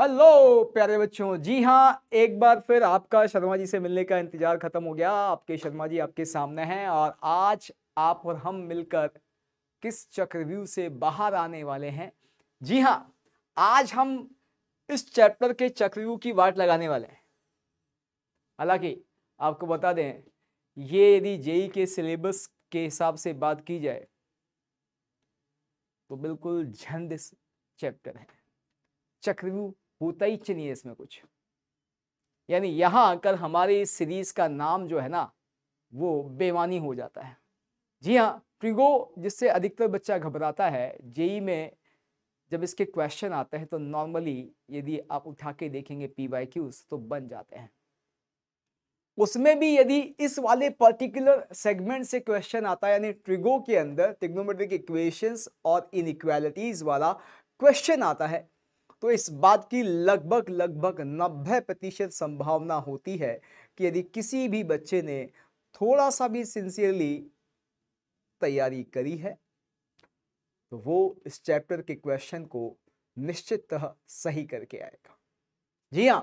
Hello प्यारे बच्चों जी हाँ एक बार फिर आपका शर्मा जी से मिलने का इंतजार खत्म हो गया आपके शर्मा जी आपके सामने हैं और आज आप और हम मिलकर किस चक्रव्यूह से बाहर आने वाले हैं जी हाँ आज हम इस चैप्टर के चक्रव्यूह की वाट लगाने वाले हैं हालांकि आपको बता दें ये यदि जेई के सिलेबस के हिसाब से बात की जाए तो बिल्कुल झंड चैप्टर है चक्रव्यूह होता ही चाहिए इसमें कुछ यानी यहाँ आकर हमारे इस सीरीज का नाम जो है ना वो बेमानी हो जाता है जी हाँ ट्रिगो जिससे अधिकतर बच्चा घबराता है जेई में जब इसके क्वेश्चन आते हैं तो नॉर्मली यदि आप उठा के देखेंगे पी वाई क्यूज तो बन जाते हैं उसमें भी यदि इस वाले पर्टिकुलर सेगमेंट से क्वेश्चन आता है यानी ट्रिगो के अंदर ट्रिग्नोमेट्रिक इक्वेशंस और इनइक्वालिटीज वाला क्वेश्चन आता है तो इस बात की लगभग लगभग नब्बे प्रतिशत संभावना होती है कि यदि किसी भी बच्चे ने थोड़ा सा भी सिंसियरली तैयारी करी है तो वो इस चैप्टर के क्वेश्चन को निश्चित सही करके आएगा जी हाँ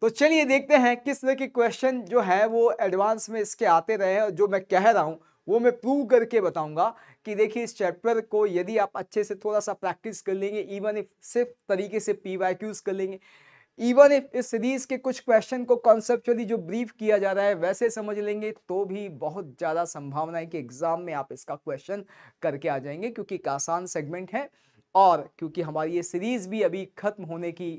तो चलिए देखते हैं किस तरह के क्वेश्चन जो है वो एडवांस में इसके आते रहे और जो मैं कह रहा हूं वो मैं प्रूव करके बताऊंगा कि देखिए इस चैप्टर को यदि आप अच्छे से थोड़ा सा प्रैक्टिस कर लेंगे इवन इफ सिर्फ तरीके से पी वाई क्यूज कर लेंगे इवन इफ इस सीरीज के कुछ क्वेश्चन को कॉन्सेप्चुअली जो ब्रीफ किया जा रहा है वैसे समझ लेंगे तो भी बहुत ज़्यादा संभावना है कि एग्जाम में आप इसका क्वेश्चन करके आ जाएंगे क्योंकि एक आसान सेगमेंट है और क्योंकि हमारी ये सीरीज भी अभी खत्म होने की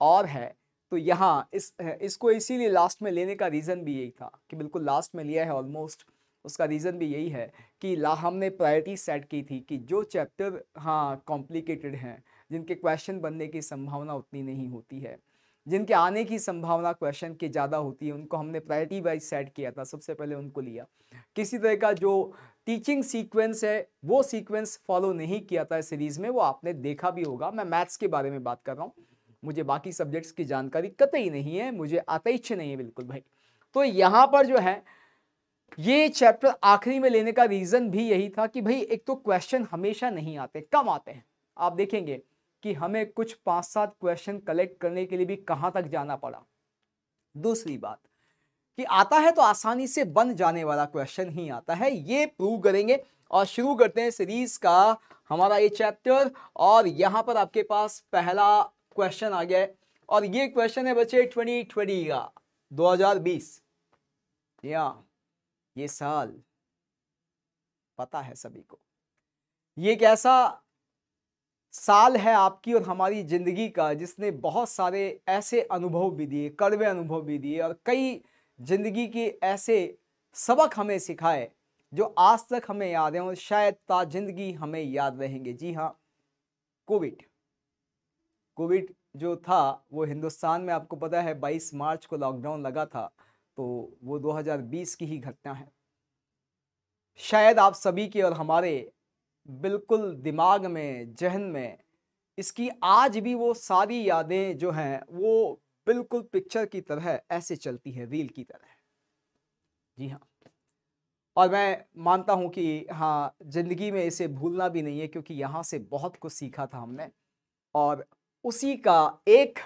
और है तो यहाँ इस इसको इसीलिए लास्ट में लेने का रीज़न भी यही था कि बिल्कुल लास्ट में लिया है ऑलमोस्ट उसका रीज़न भी यही है कि ला हमने प्रायोरिटी सेट की थी कि जो चैप्टर हाँ कॉम्प्लिकेटेड हैं जिनके क्वेश्चन बनने की संभावना उतनी नहीं होती है जिनके आने की संभावना क्वेश्चन की ज़्यादा होती है उनको हमने प्रायोरिटी वाइज सेट किया था सबसे पहले उनको लिया किसी तरह का जो टीचिंग सीक्वेंस है वो सीक्वेंस फॉलो नहीं किया था सीरीज़ में वो आपने देखा भी होगा मैं मैथ्स के बारे में बात कर रहा हूँ मुझे बाकी सब्जेक्ट्स की जानकारी कतई नहीं है मुझे आता नहीं है बिल्कुल भाई तो यहाँ पर जो है ये चैप्टर आखिरी में लेने का रीज़न भी यही था कि भाई एक तो क्वेश्चन हमेशा नहीं आते कम आते हैं आप देखेंगे कि हमें कुछ पांच सात क्वेश्चन कलेक्ट करने के लिए भी कहां तक जाना पड़ा दूसरी बात कि आता है तो आसानी से बन जाने वाला क्वेश्चन ही आता है ये प्रूव करेंगे और शुरू करते हैं सीरीज का हमारा ये चैप्टर और यहां पर आपके पास पहला क्वेश्चन आ गया है और ये क्वेश्चन है बच्चे ट्वेंटी ट्वेंटी का दो हजार बीस या ये साल पता है सभी को ये एक ऐसा साल है आपकी और हमारी ज़िंदगी का जिसने बहुत सारे ऐसे अनुभव भी दिए कड़वे अनुभव भी दिए और कई ज़िंदगी के ऐसे सबक हमें सिखाए जो आज तक हमें याद हैं और शायद ता ज़िंदगी हमें याद रहेंगे जी हाँ कोविड कोविड जो था वो हिंदुस्तान में आपको पता है 22 मार्च को लॉकडाउन लगा था तो वो 2020 की ही घटना है शायद आप सभी के और हमारे बिल्कुल दिमाग में जहन में इसकी आज भी वो सारी यादें जो हैं वो बिल्कुल पिक्चर की तरह ऐसे चलती है रील की तरह जी हाँ और मैं मानता हूँ कि हाँ ज़िंदगी में इसे भूलना भी नहीं है क्योंकि यहाँ से बहुत कुछ सीखा था हमने और उसी का एक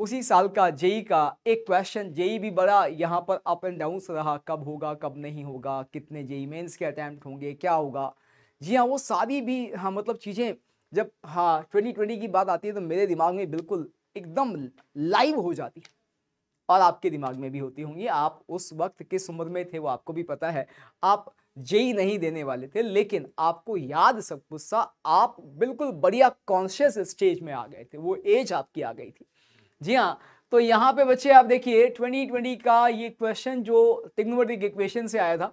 उसी साल का जेई का एक क्वेश्चन जेई भी बड़ा यहाँ पर अप एंड डाउन रहा कब होगा कब नहीं होगा कितने जेई मेंस के अटैम्प्ट होंगे क्या होगा जी हाँ वो सारी भी हाँ मतलब चीज़ें जब हाँ ट्वेंटी ट्वेंटी की बात आती है तो मेरे दिमाग में बिल्कुल एकदम लाइव हो जाती है और आपके दिमाग में भी होती होंगी आप उस वक्त किस उम्र में थे वो आपको भी पता है आप जेई नहीं देने वाले थे लेकिन आपको याद सब गुस्सा आप बिल्कुल बढ़िया कॉन्शियस स्टेज में आ गए थे वो एज आपकी आ गई थी जी हाँ तो यहाँ पे बच्चे आप देखिए 2020 का ये क्वेश्चन जो टिग्नोमेट्रिक इक्वेशन से आया था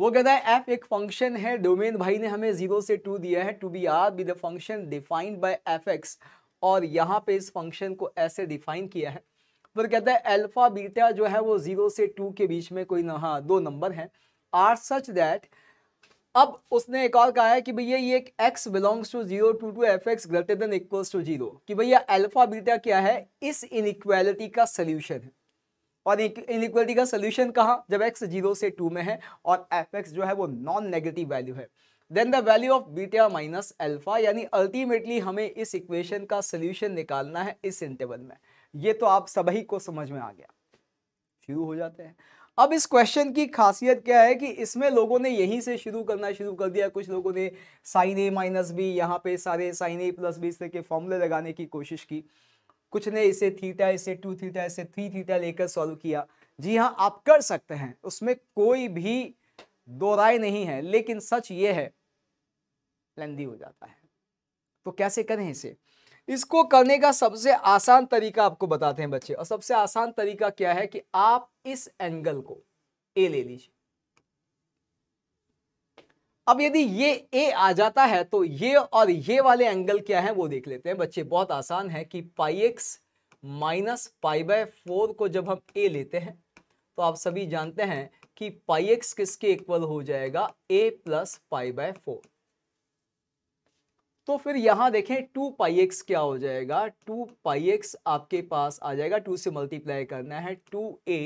वो कहता है एफ एक फंक्शन है डोमेन भाई ने हमें जीरो से टू दिया है to B R be the function defined by F X और यहाँ पे इस फंक्शन को ऐसे डिफाइन किया है फिर कहता है अल्फा बीटा जो है वो जीरो से टू के बीच में कोई ना हाँ, दो नंबर हैं आर सच दैट अब उसने एक और कहा है कि भैया ये एक x belongs to zero to two F X greater than equals to zero कि भैया अल्फा बीटा क्या है इस इनइक्वालिटी का सोल्यूशन है और इनइक्वालिटी का सोल्यूशन कहाँ जब x जीरो से टू में है और एफ एक्स जो है वो नॉन नेगेटिव वैल्यू है then the value of beta minus alpha यानी अल्टीमेटली हमें इस इक्वेशन का सोल्यूशन निकालना है इस इंटरवल में ये तो आप सभी को समझ में आ गया शुरू हो जाते हैं अब इस क्वेश्चन की खासियत क्या है कि इसमें लोगों ने यहीं से शुरू करना शुरू कर दिया कुछ लोगों ने साइन ए माइनस बी यहाँ पे सारे साइन ए प्लस बी इस तरह के फॉर्मूले लगाने की कोशिश की कुछ ने इसे थीटा इसे टू थीटा इसे थ्री थीटा लेकर सॉल्व किया जी हाँ आप कर सकते हैं उसमें कोई भी दो राय नहीं है लेकिन सच ये है लेंदी हो जाता है तो कैसे करें इसे इसको करने का सबसे आसान तरीका आपको बताते हैं बच्चे और सबसे आसान तरीका क्या है कि आप इस एंगल को ए ले लीजिए अब यदि ये ए आ जाता है तो ये और ये वाले एंगल क्या है वो देख लेते हैं बच्चे बहुत आसान है कि pi X minus pi by four को जब हम ए लेते हैं तो आप सभी जानते हैं कि पाई एक्स किसके इक्वल हो जाएगा A plus pi by four तो फिर यहाँ देखें टू पाई एक्स क्या हो जाएगा टू पाई एक्स आपके पास आ जाएगा टू से मल्टीप्लाई करना है two A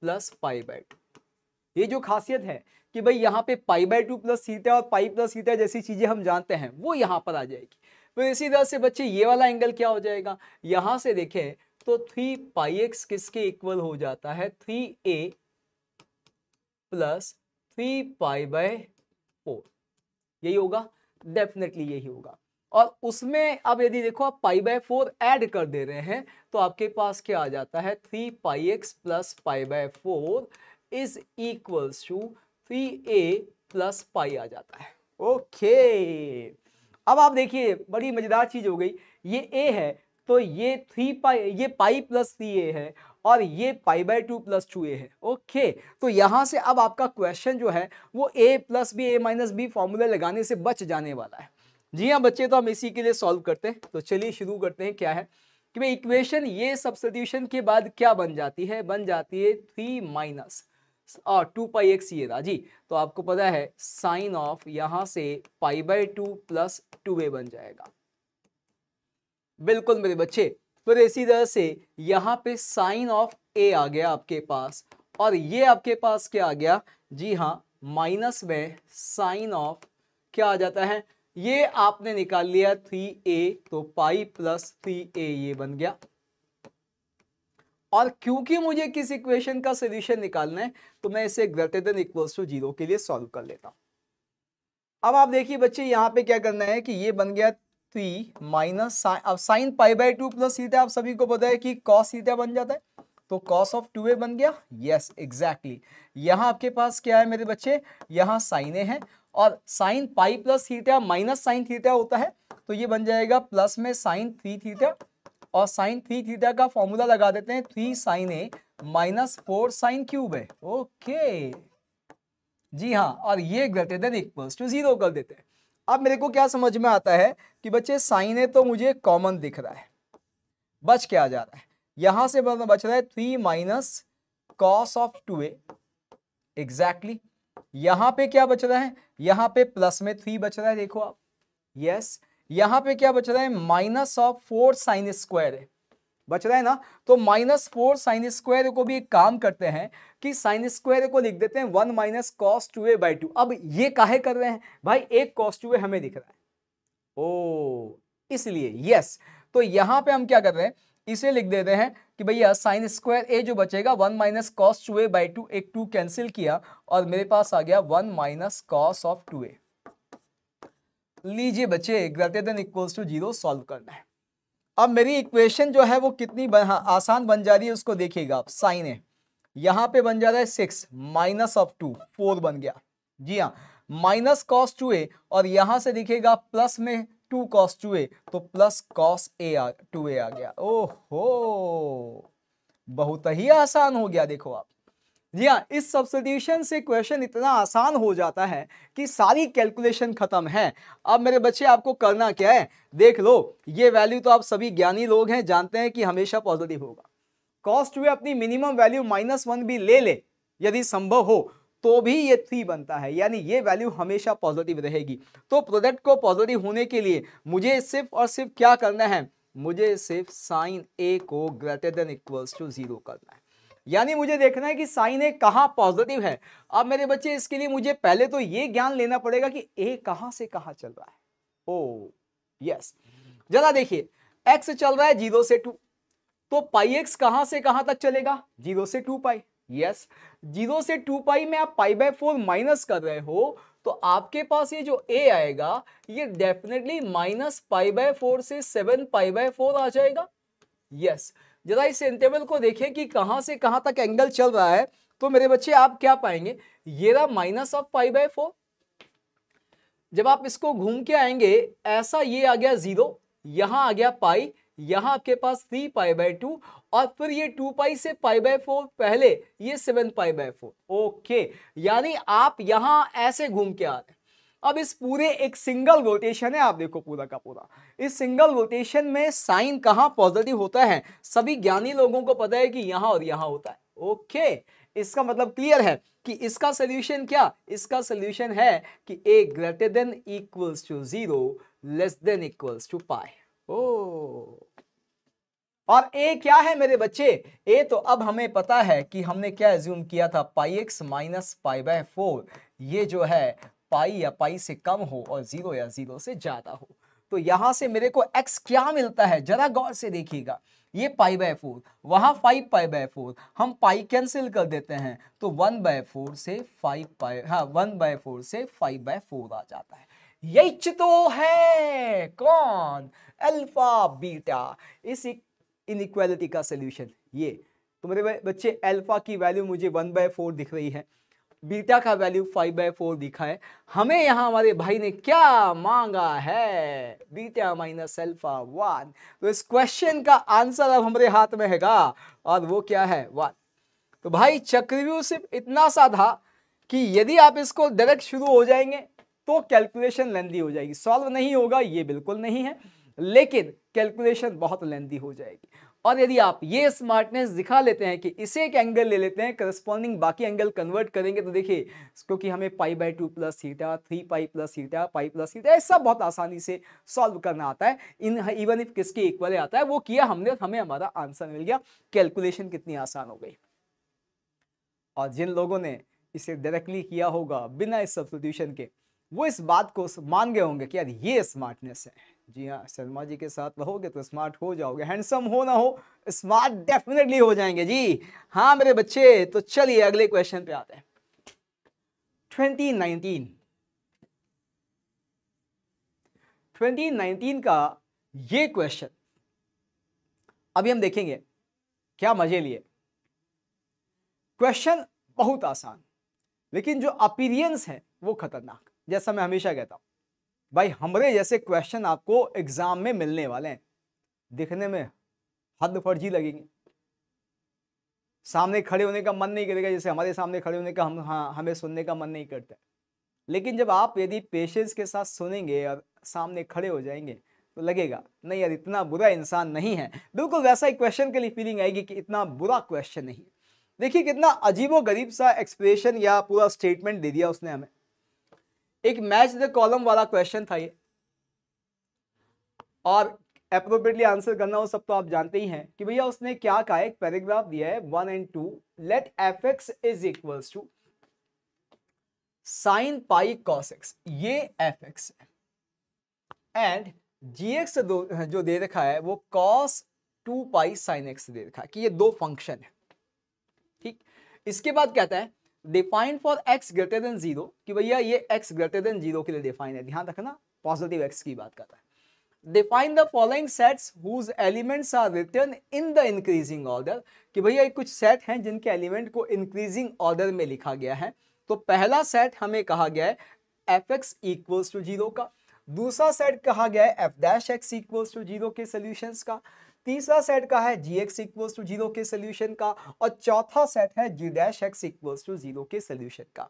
plus pi by two ये जो खासियत है कि भाई यहाँ पे pi by two plus theta और पाई प्लस सीता जैसी चीज़ें हम जानते हैं वो यहाँ पर आ जाएगी तो इसी तरह से बच्चे ये वाला एंगल क्या हो जाएगा यहाँ से देखें तो थ्री पाई एक्स किसके इक्वल हो जाता है three A plus three pi by four यही होगा डेफिनेटली यही होगा और उसमें अब यदि देखो आप पाई बाय फोर ऐड कर दे रहे हैं तो आपके पास क्या आ जाता है three pi X plus pi by four is equals to three A plus pi आ जाता है ओके अब आप देखिए बड़ी मजेदार चीज हो गई ये ए है तो ये थ्री पाई ये पाई प्लस थ्री ए है और ये pi by two plus two A है ओके तो यहाँ से अब आपका क्वेश्चन जो है वो A plus B A minus B formula लगाने से बच जाने वाला है जी हाँ बच्चे तो हम इसी के लिए सॉल्व करते हैं तो चलिए शुरू करते हैं क्या है कि भाई इक्वेशन ये सब्सटीट्यूशन के बाद क्या बन जाती है बन जाती है थ्री माइनस और टू पाई एक्स ये था जी तो आपको पता है साइन ऑफ यहाँ से pi by two plus two A बन जाएगा बिल्कुल मेरे बच्चे फिर इसी तरह से यहाँ पे साइन ऑफ ए आ गया आपके पास और ये आपके पास क्या आ गया जी हाँ माइनस में साइन ऑफ क्या आ जाता है ये आपने निकाल लिया थ्री ए तो पाई प्लस थ्री ए ये बन गया और क्योंकि मुझे किस इक्वेशन का सोल्यूशन निकालना है तो मैं इसे greater than equals to zero के लिए सॉल्व कर लेता हूं अब आप देखिए बच्चे यहाँ पे क्या करना है कि ये बन गया थ्री माइनस अब sine pi by two plus theta आप सभी को पता है कि कॉस सीटा बन जाता है तो कॉस ऑफ टू ए बन गया यस एग्जैक्टली यहाँ आपके पास क्या है मेरे बच्चे यहाँ साइने हैं और sine pi plus theta minus sine theta होता है तो ये बन जाएगा प्लस में साइन थ्री थीटा और साइन थ्री थीटा का फॉर्मूला लगा देते हैं three sine A minus four sine cube है ओके जी हाँ और ये greater than equals to zero कर देते हैं अब मेरे को क्या समझ में आता है कि बच्चे साइन ए तो मुझे कॉमन दिख रहा है बच क्या जा रहा है यहां से मतलब बच रहा है three minus cos of two exactly यहां पे क्या बच रहा है यहां पे प्लस में थ्री बच रहा है देखो आप यस yes. यहां पे क्या बच रहा है minus of four sine square बच रहा है ना तो माइनस फोर साइन स्क्वायर को भी एक काम करते हैं कि साइन स्क्वायर को लिख देते हैं one minus cos two A by two अब ये काहे कर रहे हैं भाई एक कॉस टू ए हमें दिख रहा है ओ इसलिए यस तो यहां पे हम क्या कर रहे हैं इसे लिख देते हैं कि भैया साइन स्क्वायर ए जो बचेगा one minus cos two A by two एक टू कैंसिल किया और मेरे पास आ गया one minus cos of two A लीजिए बच्चे greater than equals to zero solve करना है अब मेरी इक्वेशन जो है वो कितनी हाँ, आसान बन जा रही है उसको देखिएगा आप साइन ए यहां पे बन जा रहा है six minus of two four बन गया जी हाँ माइनस कॉस टू ए और यहां से दिखेगा प्लस में टू कॉस टू ए तो प्लस कॉस ए आ टू ए आ गया ओहो बहुत ही आसान हो गया देखो आप जी हाँ इस सब्सिट्यूशन से क्वेश्चन इतना आसान हो जाता है कि सारी कैलकुलेशन खत्म है अब मेरे बच्चे आपको करना क्या है देख लो ये वैल्यू तो आप सभी ज्ञानी लोग हैं जानते हैं कि हमेशा पॉजिटिव होगा कॉस्ट हुए अपनी मिनिमम वैल्यू माइनस वन भी ले ले यदि संभव हो तो भी ये थ्री बनता है यानी ये वैल्यू हमेशा पॉजिटिव रहेगी तो प्रोडक्ट को पॉजिटिव होने के लिए मुझे सिर्फ और सिर्फ क्या करना है मुझे सिर्फ साइन ए को greater than equals to zero करना है यानी मुझे देखना है कि साइन ए कहाँ पॉजिटिव है अब मेरे बच्चे इसके लिए मुझे पहले तो ये ज्ञान लेना पड़ेगा कि ए कहाँ से कहाँ चल रहा है ओ oh, यस जरा देखिए एक्स चल रहा है जीरो से टू तो पाई एक्स कहां से कहां तक चलेगा जीरो से टू पाई यस जीरो से टू पाई में आप पाई बाय फोर माइनस कर रहे हो तो आपके पास ये जो ए आएगा ये definitely minus pi by four से सेवन पाई बाय फोर आ जाएगा यस yes. जरा इस इंटरवल को देखें कि कहां से कहां तक एंगल चल रहा है तो मेरे बच्चे आप क्या पाएंगे ये रहा minus of pi by four जब आप इसको घूम के आएंगे ऐसा ये आ गया जीरो यहां आ गया पाई यहां आपके पास थ्री पाई बाय टू और फिर ये टू पाई से पाई बाय फोर पहले ये seven pi by four okay यानी आप यहां ऐसे घूम के आ रहे हैं अब इस पूरे एक सिंगल रोटेशन है आप देखो पूरा का पूरा इस सिंगल रोटेशन में साइन कहाँ पॉजिटिव होता है सभी ज्ञानी लोगों को पता है कि यहां और यहां होता है ओके इसका मतलब क्लियर है कि इसका सोल्यूशन क्या इसका सोल्यूशन है कि A greater than equals to zero less than equals to pi ओ और ए क्या है मेरे बच्चे ए तो अब हमें पता है कि हमने क्या एज्यूम किया था pi X minus pi by four ये जो है पाई या पाई से कम हो और जीरो या जीरो से ज्यादा हो तो यहां से मेरे को एक्स क्या मिलता है जरा गौर से देखिएगा ये पाई बाय फोर वहां फाइव पाई बाय फोर हम पाई कैंसिल कर देते हैं तो वन बाय फोर से फाइव पाई हाँ वन बाय फोर से फाइव बाय फोर आ जाता है यही तो है कौन अल्फा बीटा इस इनक्वालिटी का सोल्यूशन ये तो मेरे बच्चे अल्फा की वैल्यू मुझे वन बाय फोर दिख रही है बीटा का वैल्यू फाइव बाय फोर दिखा है हमें यहाँ हमारे भाई ने क्या मांगा है बीटा माइनस अल्फा वन तो इस क्वेश्चन का आंसर अब हमारे हाथ में हैगा और वो क्या है वन तो भाई चक्रव्यूह सिर्फ इतना सा था कि यदि आप इसको डायरेक्ट शुरू हो जाएंगे तो कैलकुलेशन लेंदी हो जाएगी सॉल्व नहीं होगा ये बिल्कुल नहीं है लेकिन कैलकुलेशन बहुत लेंदी हो जाएगी और यदि आप ये स्मार्टनेस दिखा लेते हैं कि इसे एक एंगल ले लेते हैं करस्पॉन्डिंग बाकी एंगल कन्वर्ट करेंगे तो देखिए क्योंकि हमें pi by two plus theta three pi plus theta pi plus सीटा ये सब बहुत आसानी से सॉल्व करना आता है इन इवन इफ किसके इक्वल आता है वो किया हमने हमें हमारा आंसर मिल गया कैलकुलेशन कितनी आसान हो गई और जिन लोगों ने इसे डायरेक्टली किया होगा बिना इस सब्सिट्यूशन के वो इस बात को मान गए होंगे कि यार ये स्मार्टनेस है जी हाँ शर्मा जी के साथ रहोगे तो स्मार्ट हो जाओगे हैंडसम हो ना हो स्मार्ट डेफिनेटली हो जाएंगे जी हाँ मेरे बच्चे तो चलिए अगले क्वेश्चन पे आते हैं 2019 2019 का ये क्वेश्चन अभी हम देखेंगे क्या मजे लिए क्वेश्चन बहुत आसान लेकिन जो अपीरियंस है वो खतरनाक जैसा मैं हमेशा कहता हूं भाई हमरे जैसे क्वेश्चन आपको एग्जाम में मिलने वाले हैं दिखने में हद फर्जी लगेंगे सामने खड़े होने का मन नहीं करेगा जैसे हमारे सामने खड़े होने का हम हाँ हमें सुनने का मन नहीं करता लेकिन जब आप यदि पेशेंस के साथ सुनेंगे और सामने खड़े हो जाएंगे तो लगेगा नहीं यार इतना बुरा इंसान नहीं है बिल्कुल वैसा ही क्वेश्चन के लिए फीलिंग आएगी कि इतना बुरा क्वेश्चन नहीं देखिए कितना अजीबो गरीब सा एक्सप्रेशन या पूरा स्टेटमेंट दे दिया उसने हमें एक मैच द कॉलम वाला क्वेश्चन था ये और अप्रोप्रिएटली आंसर करना हो सब तो आप जानते ही हैं कि भैया उसने क्या कहा एक पैराग्राफ दिया है one and two let F X is equals to sine pi cos x ये एफ एक्स है एंड जी एक्स जो दे रखा है वो cos two pi sine X दे रखा है कि ये दो फंक्शन है ठीक इसके बाद कहता है defined for X greater than zero कि भैया ये एक्स ग्रेटर देन जीरो के लिए डिफाइन है ध्यान रखना पॉजिटिव एक्स की बात कर रहा है define the following sets whose elements are return in the increasing order कि भैया कुछ सेट हैं जिनके एलिमेंट को इंक्रीजिंग ऑर्डर में लिखा गया है तो पहला सेट हमें कहा गया है F X equals to zero का दूसरा सेट कहा गया है F dash X equals to zero के सोल्यूशंस का तीसरा सेट का है G X equals to zero के सोल्यूशन का और चौथा सेट है G dash X equals to zero के सोल्यूशन का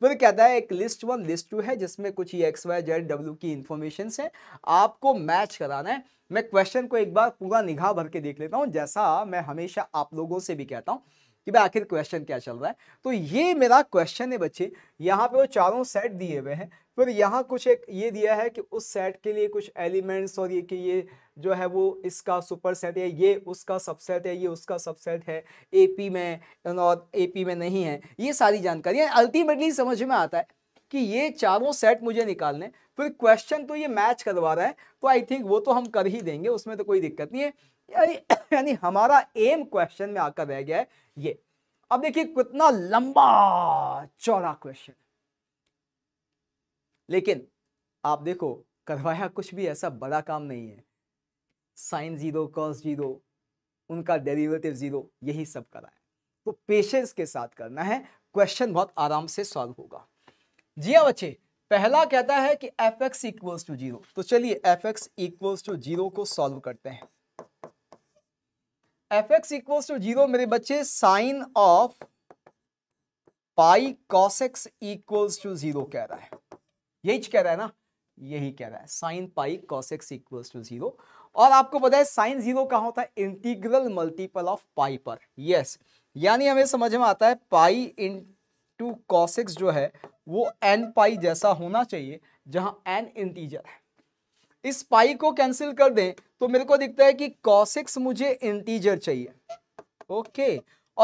फिर कहता है एक लिस्ट वन लिस्ट टू है जिसमें कुछ ही एक्स वाई जेड डब्ल्यू की इन्फॉर्मेशन है आपको मैच कराना है मैं क्वेश्चन को एक बार पूरा निगाह भर के देख लेता हूँ जैसा मैं हमेशा आप लोगों से भी कहता हूँ कि भाई आखिर क्वेश्चन क्या चल रहा है तो ये मेरा क्वेश्चन है बच्चे यहाँ पे वो चारों सेट दिए हुए हैं फिर यहाँ कुछ एक ये दिया है कि उस सेट के लिए कुछ एलिमेंट्स और ये कि ये जो है वो इसका सुपर सेट है ये उसका सबसेट है ये उसका सबसेट है एपी में और एपी में नहीं है ये सारी जानकारियाँ अल्टीमेटली समझ में आता है कि ये चारों सेट मुझे निकालने फिर क्वेश्चन तो ये मैच करवा रहा है तो आई थिंक वो तो हम कर ही देंगे उसमें तो कोई दिक्कत नहीं है यानी हमारा एम क्वेश्चन में आकर रह गया है ये अब देखिए कितना लंबा चौड़ा क्वेश्चन लेकिन आप देखो करवाया कुछ भी ऐसा बड़ा काम नहीं है साइन जीरो कॉस जीरो उनका डेरिवेटिव जीरो यही सब करा है तो पेशेंस के साथ करना है क्वेश्चन बहुत आराम से सॉल्व होगा जी हाँ बच्चे पहला कहता है कि F X equals to zero तो चलिए F X equals to zero को सॉल्व करते हैं F X equal to zero मेरे बच्चे sine of pi cos X equal to zero कह रहा है यही कह रहा है ना यही कह रहा है sine pi cos X equal to zero और आपको पता है साइन जीरो कहा होता है इंटीग्रल मल्टीपल ऑफ पाई पर यस यानी हमें समझ में आता है पाई इन टू कॉसिक्स जो है वो एन पाई जैसा होना चाहिए जहां एन इंटीजर है इस पाई को कैंसिल कर दें तो मेरे को दिखता है कि कॉसिक्स मुझे इंटीजर चाहिए ओके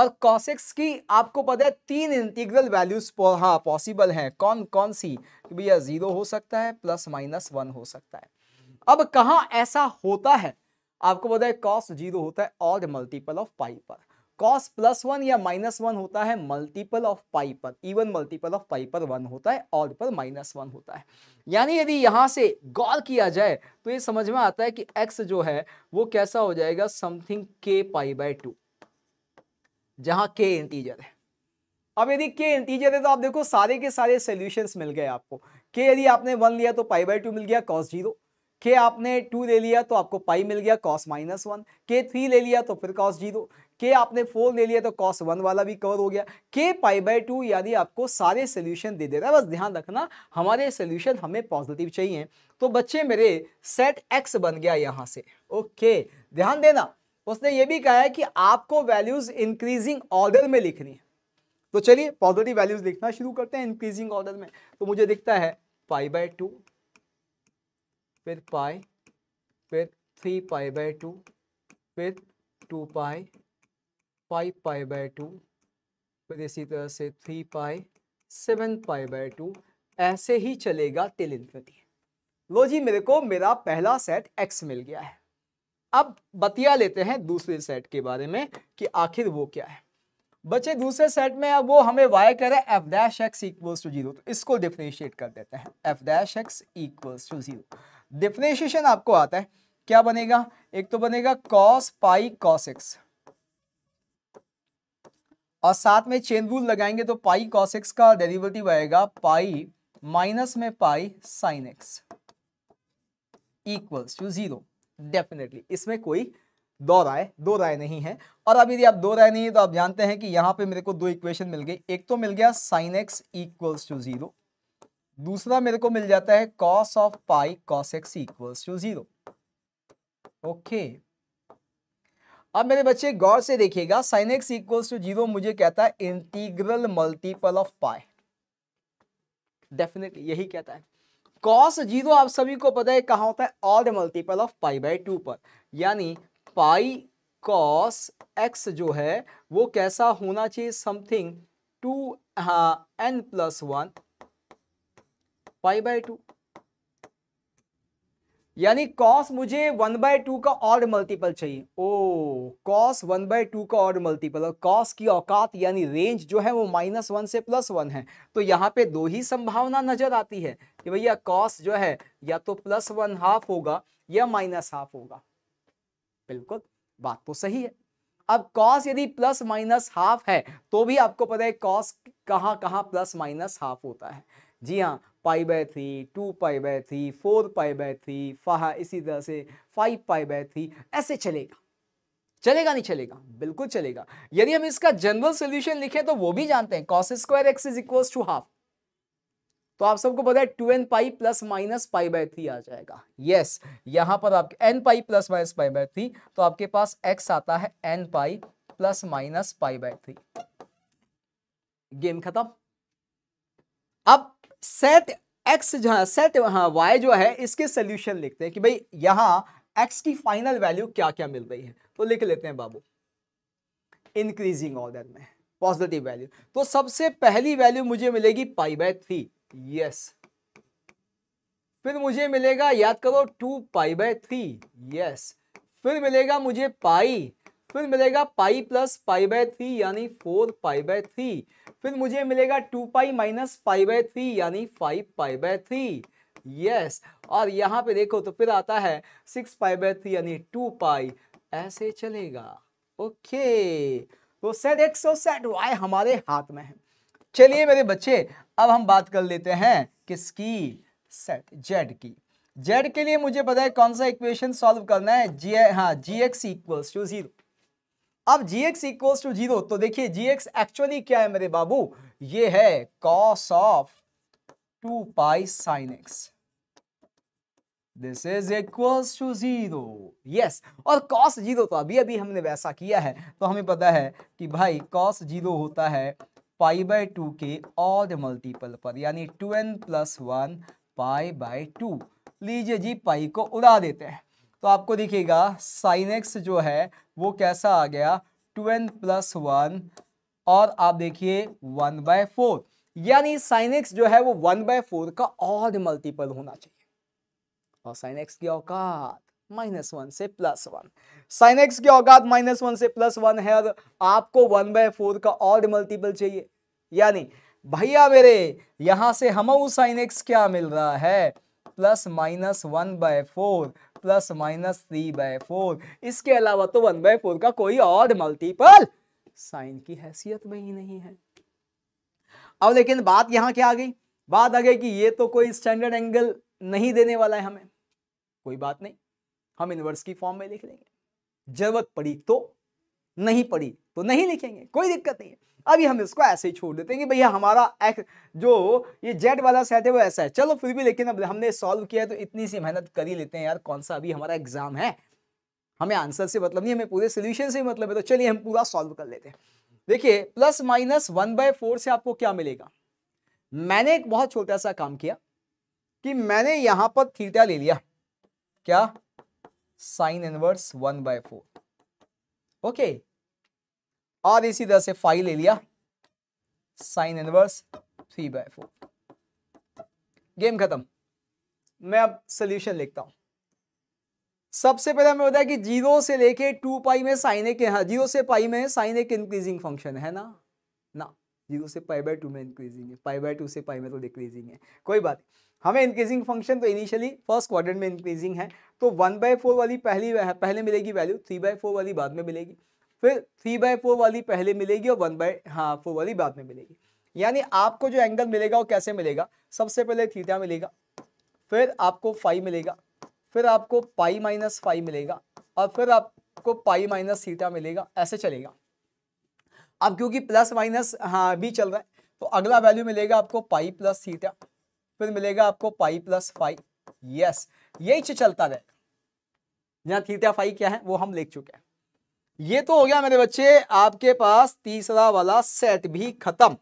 और कॉसिक्स की आपको पता है तीन इंटीग्रल वैल्यूज हाँ पॉसिबल हैं कौन कौन सी भैया जीरो हो सकता है प्लस माइनस वन हो सकता है अब कहाँ ऐसा होता है आपको पता है कॉस जीरो होता है और मल्टीपल ऑफ पाई पर कॉस प्लस वन या माइनस वन होता है मल्टीपल ऑफ पाई पर इवन मल्टीपल ऑफ पाई पर वन होता है ऑड पर माइनस वन होता है यानी यदि यहाँ से गौर किया जाए तो ये समझ में आता है कि एक्स जो है वो कैसा हो जाएगा समथिंग के पाई बाय टू जहां के इंटीजर है अब यदि के इंटीजर है तो आप देखो सारे के सारे सोल्यूशन मिल गए आपको के यदि आपने वन लिया तो पाई बाय टू मिल गया कॉस जीरो के आपने टू ले लिया तो आपको पाई मिल गया कॉस माइनस वन के थ्री ले लिया तो फिर कॉस जीरो के आपने फोर ले लिया तो कॉस वन वाला भी कवर हो गया के पाई बाई टू यानी आपको सारे सोल्यूशन दे दे रहा है बस ध्यान रखना हमारे सोल्यूशन हमें पॉजिटिव चाहिए तो बच्चे मेरे सेट एक्स बन गया यहाँ से ओके ध्यान देना उसने ये भी कहा है कि आपको वैल्यूज इंक्रीजिंग ऑर्डर में लिखनी है तो चलिए पॉजिटिव वैल्यूज लिखना शुरू करते हैं इंक्रीजिंग ऑर्डर में तो मुझे दिखता है पाई बाय टू फिर पाई फिर थ्री पाई बाय टू फिर two pi five pi by two फिर इसी तरह से three pi seven pi by two ऐसे ही चलेगा टिल इन्फिनिटी लो जी मेरे को मेरा पहला सेट एक्स मिल गया है अब बतिया लेते हैं दूसरे सेट के बारे में कि आखिर वो क्या है बच्चे दूसरे सेट में अब वो हमें वाई करे F dash X equals to zero तो इसको डिफ्रेंशिएट कर देते हैं F dash X equals to zero differentiation आपको आता है क्या बनेगा एक तो बनेगा कॉस पाई कॉस एक्स और साथ में चेन रूल लगाएंगे तो पाई कॉस एक्स का डेरिवेटिव आएगा पाई माइनस में pi sine X equals to zero definitely इसमें कोई दो राय दो राय नहीं है और अब यदि आप दो राय नहीं है तो आप जानते हैं कि यहां पे मेरे को दो इक्वेशन मिल गई एक तो मिल गया sine X equals to zero दूसरा मेरे को मिल जाता है cos of pi cos x equals to zero okay अब मेरे बच्चे गौर से देखिएगा sine X equals to zero मुझे कहता है integral multiple of pi definitely यही कहता है कॉस जीरो आप सभी को पता है कहाँ होता है all the multiple of pi by two पर यानी पाई कॉस एक्स जो है वो कैसा होना चाहिए समथिंग टू हाँ N plus one pi by two यानी कॉस मुझे वन बाय टू का ऑर्ड मल्टीपल चाहिए ओ कॉस वन बाय टू का ऑर्ड मल्टीपल और कॉस की औकात यानी रेंज जो है वो माइनस वन से प्लस वन है तो यहाँ पे दो ही संभावना नजर आती है कि भैया कॉस जो है या तो प्लस वन हाफ होगा या माइनस हाफ होगा बिल्कुल बात तो सही है अब कॉस यदि प्लस माइनस हाफ है तो भी आपको पता है कॉस कहाँ कहाँ प्लस माइनस हाफ होता है जी हाँ pi by three two pi by three four pi by three फाह इसी तरह से फाइव पाई बाय थ्री ऐसे चलेगा चलेगा नहीं चलेगा बिल्कुल चलेगा यदि हम इसका जनरल सोल्यूशन लिखें तो वो भी जानते हैं cos square x is equal to half तो आप सबको पता है two N pi plus minus pi by three आ जाएगा यस यहां पर आपके N pi plus minus pi by three तो आपके पास एक्स आता है N pi plus minus pi by three game खत्म अब सेट एक्स जहाँ सेट हाँ वाई जो है इसके सोल्यूशन लिखते हैं कि भाई यहां एक्स की फाइनल वैल्यू क्या क्या मिल रही है तो लिख लेते हैं बाबू इंक्रीजिंग ऑर्डर में पॉजिटिव वैल्यू तो सबसे पहली वैल्यू मुझे मिलेगी पाई बाय थ्री यस फिर मुझे मिलेगा याद करो two pi by three yes फिर मिलेगा मुझे पाई फिर मिलेगा pi plus pi by three यानी फोर पाई बाय थ्री फिर मुझे मिलेगा two pi minus five by three यानी five pi by three yes और यहाँ पे देखो तो फिर आता है सिक्स पाई बाय थ्री यानी टू पाई ऐसे चलेगा ओके तो सेट एक्स और सेट वाई हमारे हाथ में है चलिए मेरे बच्चे अब हम बात कर लेते हैं किसकी सेट जेड की जेड के लिए मुझे पता है कौन सा इक्वेशन सॉल्व करना है जी हाँ G X equals to zero अब G X equal to zero तो देखिए जी एक्स एक्चुअली क्या है मेरे बाबू ये है cos of two pi sine X this is equals to zero yes और कॉस जीरो तो अभी अभी हमने वैसा किया है तो हमें पता है कि भाई कॉस जीरो होता है पाई बाय टू के और मल्टीपल पर यानी two N plus one pi by two लीजिए जी पाई को उड़ा देते हैं तो आपको देखिएगा साइन एक्स जो है वो कैसा आ गया ट्वेल्व प्लस वन और आप देखिए वन बाय फोर यानी साइन एक्स जो है वो वन बाय फोर का ऑड मल्टीपल होना चाहिए और साइन एक्स की औकात माइनस वन से प्लस वन साइन एक्स की औकात माइनस वन से प्लस वन है और आपको वन बाय फोर का ऑड मल्टीपल चाहिए यानी भैया मेरे यहां से हम साइन एक्स क्या मिल रहा है plus minus one by four plus minus three by four इसके अलावा तो वन बाय फोर का कोई और मल्टीपल साइन की हैसियत में ही नहीं है अब लेकिन बात यहाँ क्या आ गई बात आ गई कि ये तो कोई स्टैंडर्ड एंगल नहीं देने वाला है हमें कोई बात नहीं हम इनवर्स की फॉर्म में लिख लेंगे जरूरत पड़ी तो नहीं पढ़ी तो नहीं लिखेंगे कोई दिक्कत नहीं है अभी हम इसको ऐसे ही छोड़ देते हैं कि भैया हमारा एक्स जो ये जेड वाला सेट है वो ऐसा है चलो फिर भी लेकिन अब हमने सॉल्व किया है तो इतनी सी मेहनत कर ही लेते हैं यार कौन सा अभी हमारा एग्जाम है हमें आंसर से मतलब नहीं हमें पूरे सोल्यूशन से मतलब है तो चलिए हम पूरा सॉल्व कर लेते हैं देखिए plus minus one by four से आपको क्या मिलेगा मैंने एक बहुत छोटा सा काम किया कि मैंने यहां पर थीटा ले लिया क्या sine inverse one by four okay और इसी तरह से फाइव ले लिया sine inverse three by four game खत्म मैं अब सोल्यूशन लिखता हूं सबसे पहले हमें होता है कि जीरो से लेके टू पाई में साइन एक हाँ, जीरो से पाई में साइन एक इंक्रीजिंग फंक्शन है ना जीरो से पाई बाय टू में इंक्रीजिंग है पाई बाय टू से पाई में तो डिक्रीजिंग है कोई बात हमें इंक्रीजिंग फंक्शन तो इनिशियली फर्स्ट क्वार्टर में इंक्रीजिंग है तो वन बाय फोर वाली पहली पहले मिलेगी वैल्यू थ्री बाय फोर वाली बाद में मिलेगी फिर थ्री बाय फोर वाली पहले मिलेगी और वन बाय हाँ फोर वाली बाद में मिलेगी यानी आपको जो एंगल मिलेगा वो कैसे मिलेगा सबसे पहले थीटा मिलेगा फिर आपको फाइव मिलेगा फिर आपको पाई माइनस फाइव मिलेगा और फिर आपको पाई माइनस थीटा मिलेगा ऐसे चलेगा अब क्योंकि प्लस माइनस हाँ भी चल रहा है तो अगला वैल्यू मिलेगा आपको पाई प्लस थीटा फिर मिलेगा आपको पाई प्लस फाइव यस यही चीज चलता रहे यहाँ थीटा फाइव क्या है वो हम लिख चुके हैं ये तो हो गया मेरे बच्चे आपके पास तीसरा वाला सेट भी खत्म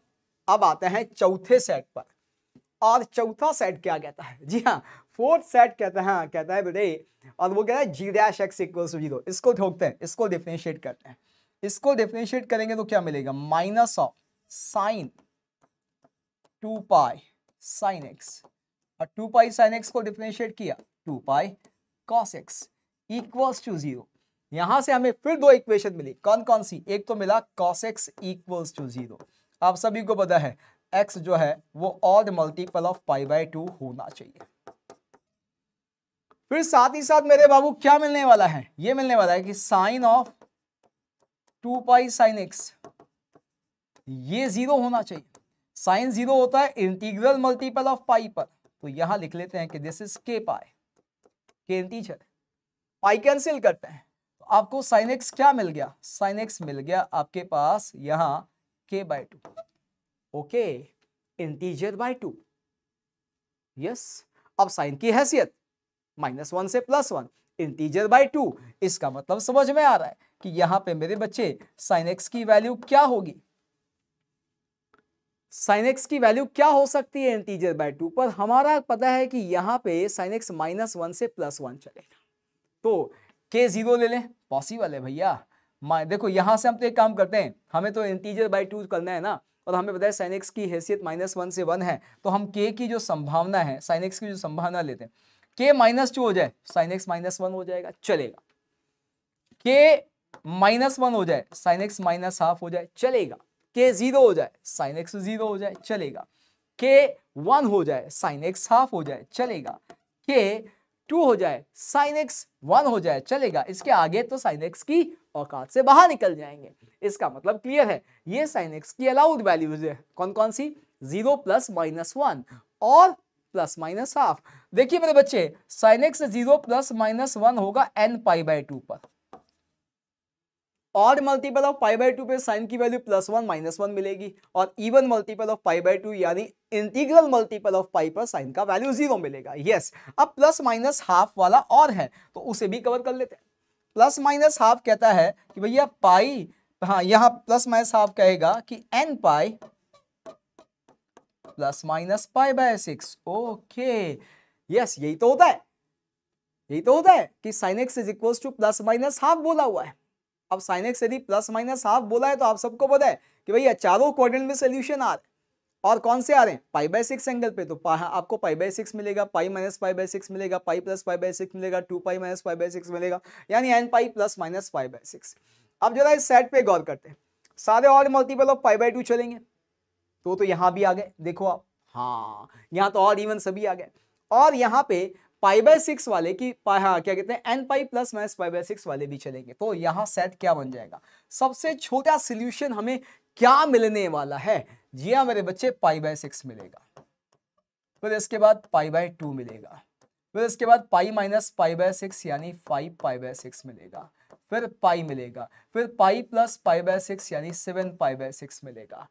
अब आते हैं चौथे सेट पर और चौथा सेट क्या कहता है जी हाँ फोर्थ सेट कहता है हाँ, कहता है बेटे और वो कहता है G dash X equal zero इसको ठोकते हैं इसको डिफ्रेंशिएट करते हैं इसको डिफ्रेंशिएट करेंगे तो क्या मिलेगा minus of sine two pi sine X और टू पाई साइन एक्स को डिफ्रेंशिएट किया two pi cos x equals to zero यहां से हमें फिर दो इक्वेशन मिली कौन कौन सी एक तो मिला cos x equals to zero आप सभी को पता है एक्स जो है वो odd multiple of pi by two होना चाहिए फिर साथ ही साथ मेरे बाबू क्या मिलने वाला है ये मिलने वाला है कि sine of two pi sine x ये जीरो होना चाहिए साइन जीरो होता है इंटीग्रल मल्टीपल ऑफ पाई पर तो यहां लिख लेते हैं कि दिस इज के पाई के इंटीजर पाई कैंसिल करते हैं तो आपको साइन एक्स क्या मिल गया साइन एक्स मिल गया आपके पास यहां के by two okay integer by two yes अब साइन की हैसियत माइनस वन से plus one integer by two इसका मतलब समझ में आ रहा है कि यहां पे मेरे बच्चे साइन एक्स की वैल्यू क्या होगी साइन एक्स की वैल्यू क्या हो सकती है इंटीजर बाय टू पर हमारा पता है कि यहां पे साइन एक्स माइनस वन से प्लस वन चलेगा तो के जीरो ले लें पॉसिबल है भैया देखो यहां से हम तो एक काम करते हैं हमें तो इंटीजर बाय टू करना है ना और हमें पता है साइन एक्स की हैसियत माइनस वन से वन है तो हम के की जो संभावना है साइन एक्स की जो संभावना लेते हैं के माइनस टू हो जाए साइन एक्स माइनस वन हो जाएगा चलेगा के माइनस वन हो जाए साइन एक्स माइनस हाफ हो जाए चलेगा के जीरो हो जाए साइन एक्स जीरो हो जाए चलेगा के वन हो जाए साइन एक्स हाफ हो जाए चलेगा के टू हो जाए साइन एक्स वन हो जाए चलेगा इसके आगे तो साइन एक्स की औकात से बाहर निकल जाएंगे इसका मतलब क्लियर है ये साइन एक्स की अलाउड वैल्यूज है कौन कौन सी जीरो प्लस माइनस वन और प्लस माइनस हाफ देखिए मेरे बच्चे sine x zero plus minus one होगा एन पाई बाई टू पर odd multiple of pi by two पे साइन की value plus one minus one मिलेगी और even multiple of pi by two यानी इंटीग्रल मल्टीपल ऑफ पाई पर sine का value zero मिलेगा यस yes. अब प्लस माइनस हाफ वाला और है तो उसे भी कवर कर लेते हैं प्लस माइनस हाफ कहता है कि भैया पाई हाँ यहाँ प्लस माइनस हाफ कहेगा कि n pi plus minus pi by six okay yes यही तो होता है यही तो होता है कि sine x is equal to plus minus half बोला हुआ है अब साइन एक्स यदि प्लस माइनस हाफ बोला है तो आप सबको पता है कि भैया चारों क्वाड्रेंट में सोल्यूशन आ रहे और कौन से आ रहे हैं पाई बाई सिक्स एंगल पे तो आपको पाई बाई सिक्स मिलेगा pi minus pi by six मिलेगा pi plus pi by six मिलेगा two pi minus pi by six मिलेगा यानी n pi plus minus pi by six अब जरा इस सेट पे गौर करते हैं सारे और multiple of pi by two चलेंगे तो तो यहाँ भी आ गए देखो आप हाँ यहाँ तो और इवन सभी आ गए और यहाँ पे पाई बाय सिक्स वाले की हाँ क्या कहते हैं n pi plus minus pi by six वाले भी चलेंगे तो यहाँ सेट क्या बन जाएगा सबसे छोटा सोल्यूशन हमें क्या मिलने वाला है जी हाँ मेरे बच्चे पाई बाय सिक्स मिलेगा फिर इसके बाद पाई बाय टू मिलेगा फिर इसके बाद pi minus pi by six यानी फाइव पाई बाय सिक्स मिलेगा फिर पाई मिलेगा फिर pi plus pi by six यानी सेवन पाई बाय सिक्स मिलेगा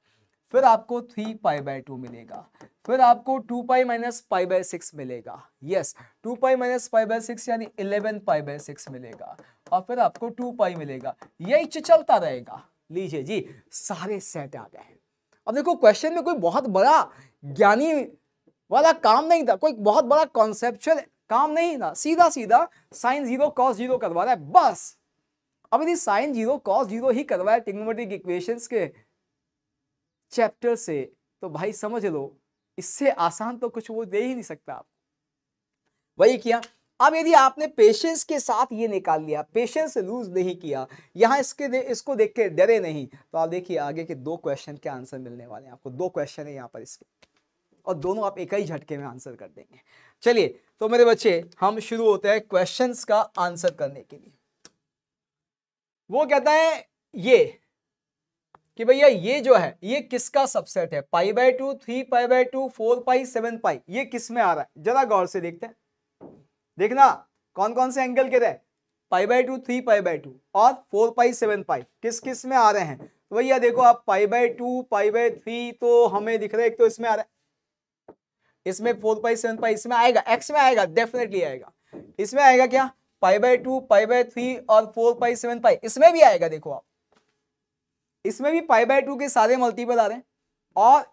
फिर आपको थ्री पाई बाय टू मिलेगा फिर आपको two pi minus pi by six मिलेगा yes two pi minus pi by six यानी इलेवन पाई बाय सिक्स मिलेगा और फिर आपको टू पाई मिलेगा यही चलता रहेगा लीजिए जी सारे सेट आ गए अब देखो क्वेश्चन में कोई बहुत बड़ा ज्ञानी वाला काम नहीं था कोई बहुत बड़ा कॉन्सेप्चुअल काम नहीं था सीधा सीधा साइन जीरो कॉस जीरो करवा रहा है बस अब यदि साइन जीरो कॉस जीरो ही करवाए टिग्नोमेट्रिक इक्वेशंस के चैप्टर से तो भाई समझ लो इससे आसान तो कुछ वो दे ही नहीं सकता आप वही किया अब यदि आपने पेशेंस के साथ ये निकाल लिया पेशेंस लूज नहीं किया यहाँ इसके दे, इसको देख के डरे नहीं तो आप देखिए आगे के दो क्वेश्चन के आंसर मिलने वाले हैं आपको दो क्वेश्चन है यहाँ पर इसके और दोनों आप एक ही झटके में आंसर कर देंगे चलिए तो मेरे बच्चे हम शुरू होते हैं क्वेश्चंस का आंसर करने के लिए वो कहता है ये कि भैया ये जो है ये किसका सबसेट है pi by two three pi by two four pi seven pi ये किस में आ रहा है जरा गौर से देखते हैं देखना कौन कौन से एंगल के रहे pi by two three pi by two और फोर पाई सेवन पाई किस किस में आ रहे हैं तो भैया देखो आप pi by two pi by three तो हमें दिख रहा है एक तो इसमें आ रहा है इसमें फोर पाई सेवन पाई इसमें आएगा एक्स में आएगा डेफिनेटली आएगा इसमें आएगा क्या pi by two pi by three और फोर पाई सेवन पाई इसमें भी आएगा देखो आप इसमें भी पाई बाय टू के सारे मल्टीपल आ रहे हैं और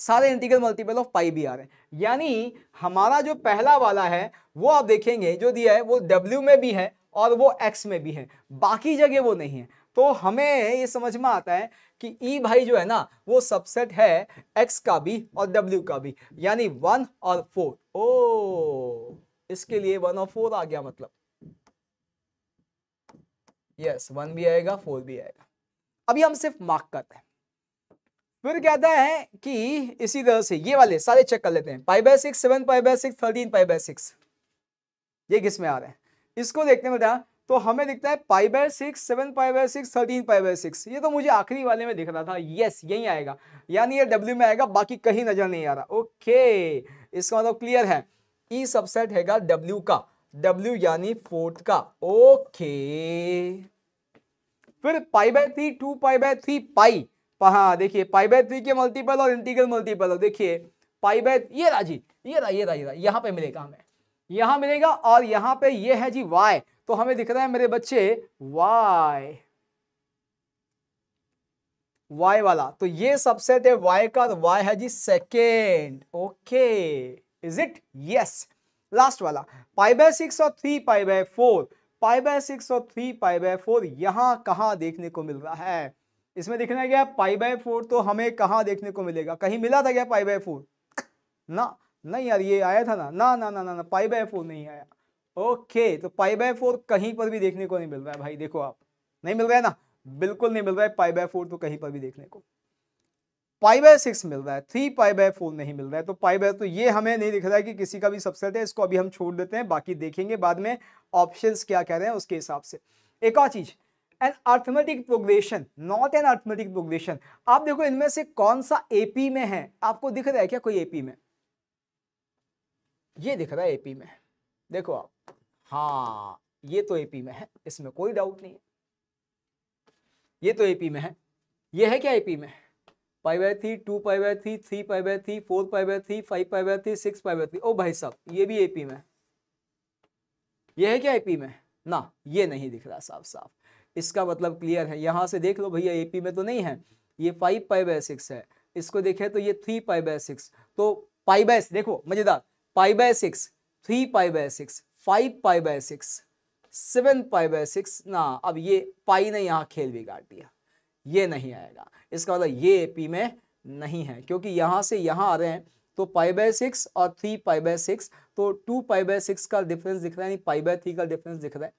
सारे इंटीग्रल मल्टीपल ऑफ पाई भी आ रहे हैं यानी हमारा जो पहला वाला है वो आप देखेंगे जो दिया है वो डब्ल्यू में भी है और वो एक्स में भी है बाकी जगह वो नहीं है तो हमें ये समझ में आता है कि ई e भाई जो है ना वो सबसेट है एक्स का भी और डब्ल्यू का भी यानी वन और फोर ओ इसके लिए वन और फोर आ गया मतलब यस yes, वन भी आएगा फोर भी आएगा अभी हम सिर्फ मार्क करते हैं फिर कहता है कि इसी तरह से ये वाले सारे चेक कर लेते हैं pi by six seven pi by six thirteen pi by six ये किस में आ रहे हैं इसको देखते हैं बेटा तो हमें दिखता है pi by six seven pi by six thirteen pi by six ये तो मुझे आखिरी वाले में दिख रहा था यस यही आएगा यानी ये डब्ल्यू में आएगा बाकी कहीं नजर नहीं आ रहा ओके इसका मतलब क्लियर है ई e सबसेट हैगा डब्ल्यू का डब्ल्यू यानी फोर्थ का ओके फिर pi by three two pi by three pi हाँ देखिए पाई बाय थ्री के मल्टीपल और इंटीग्रल मल्टीपल देखिए पाई बाय ये राजी ये रा, ये रा, ये रा, यहाँ पे मिलेगा हमें यहाँ मिलेगा और यहाँ पे ये है जी वाई तो हमें दिख रहा है मेरे बच्चे वाई y वाला तो ये सबसे थे y का तो y है जी second okay is it yes last वाला पाई बाय सिक्स और three pi by four pi by six और थ्री पाई बाय फोर यहाँ कहाँ देखने को मिल रहा है इसमें देखना गया पाई बाय फोर तो हमें कहाँ देखने को मिलेगा कहीं मिला था क्या पाई बाय फोर ना नहीं यार ये आया था ना ना ना ना ना, ना पाई बाय फोर नहीं आया ओके तो पाई बाय फोर कहीं पर भी देखने को नहीं मिल रहा है भाई देखो आप नहीं मिल रहा है ना बिल्कुल नहीं मिल रहा है पाई बाय फोर तो कहीं पर भी देखने को पाई बाय सिक्स मिल रहा है थ्री पाई बाय फोर नहीं मिल रहा है तो पाई बाय तो ये हमें नहीं दिख रहा है कि किसी का भी सबसेट है इसको अभी हम छोड़ देते हैं बाकी देखेंगे बाद में ऑप्शन क्या कह रहे हैं उसके हिसाब से एक और चीज़ an arithmetic progression not an arithmetic progression आप देखो इनमें से कौन सा एपी में है आपको दिख रहा है क्या कोई एपी में ये दिख रहा है एपी में देखो आप हाँ ये तो एपी में है इसमें कोई डाउट नहीं है ये तो एपी में है ये है क्या एपी में है pi by three two pi by three three pi by three four pi by three five pi by three six pi by three ओ भाई साहब ये भी एपी में ये है क्या एपी में ना ये नहीं दिख रहा साफ साफ इसका मतलब क्लियर है यहाँ से देख लो भैया एपी में तो नहीं है ये फाइव पाई बाय सिक्स है इसको देखे तो ये थ्री पाई बाय सिक्स तो पाई बाय देखो मजेदार pi by six three pi by six five pi by six seven pi by six ना अब ये पाई ने यहाँ खेल बिगाड़ दिया ये नहीं आएगा इसका मतलब ये ए पी में नहीं है क्योंकि यहाँ से यहाँ आ रहे हैं तो पाई बाय सिक्स और थ्री पाई बाय सिक्स तो टू पाई बाय सिक्स का डिफरेंस दिख रहा है यानी पाई बाय थ्री का डिफरेंस दिख रहा है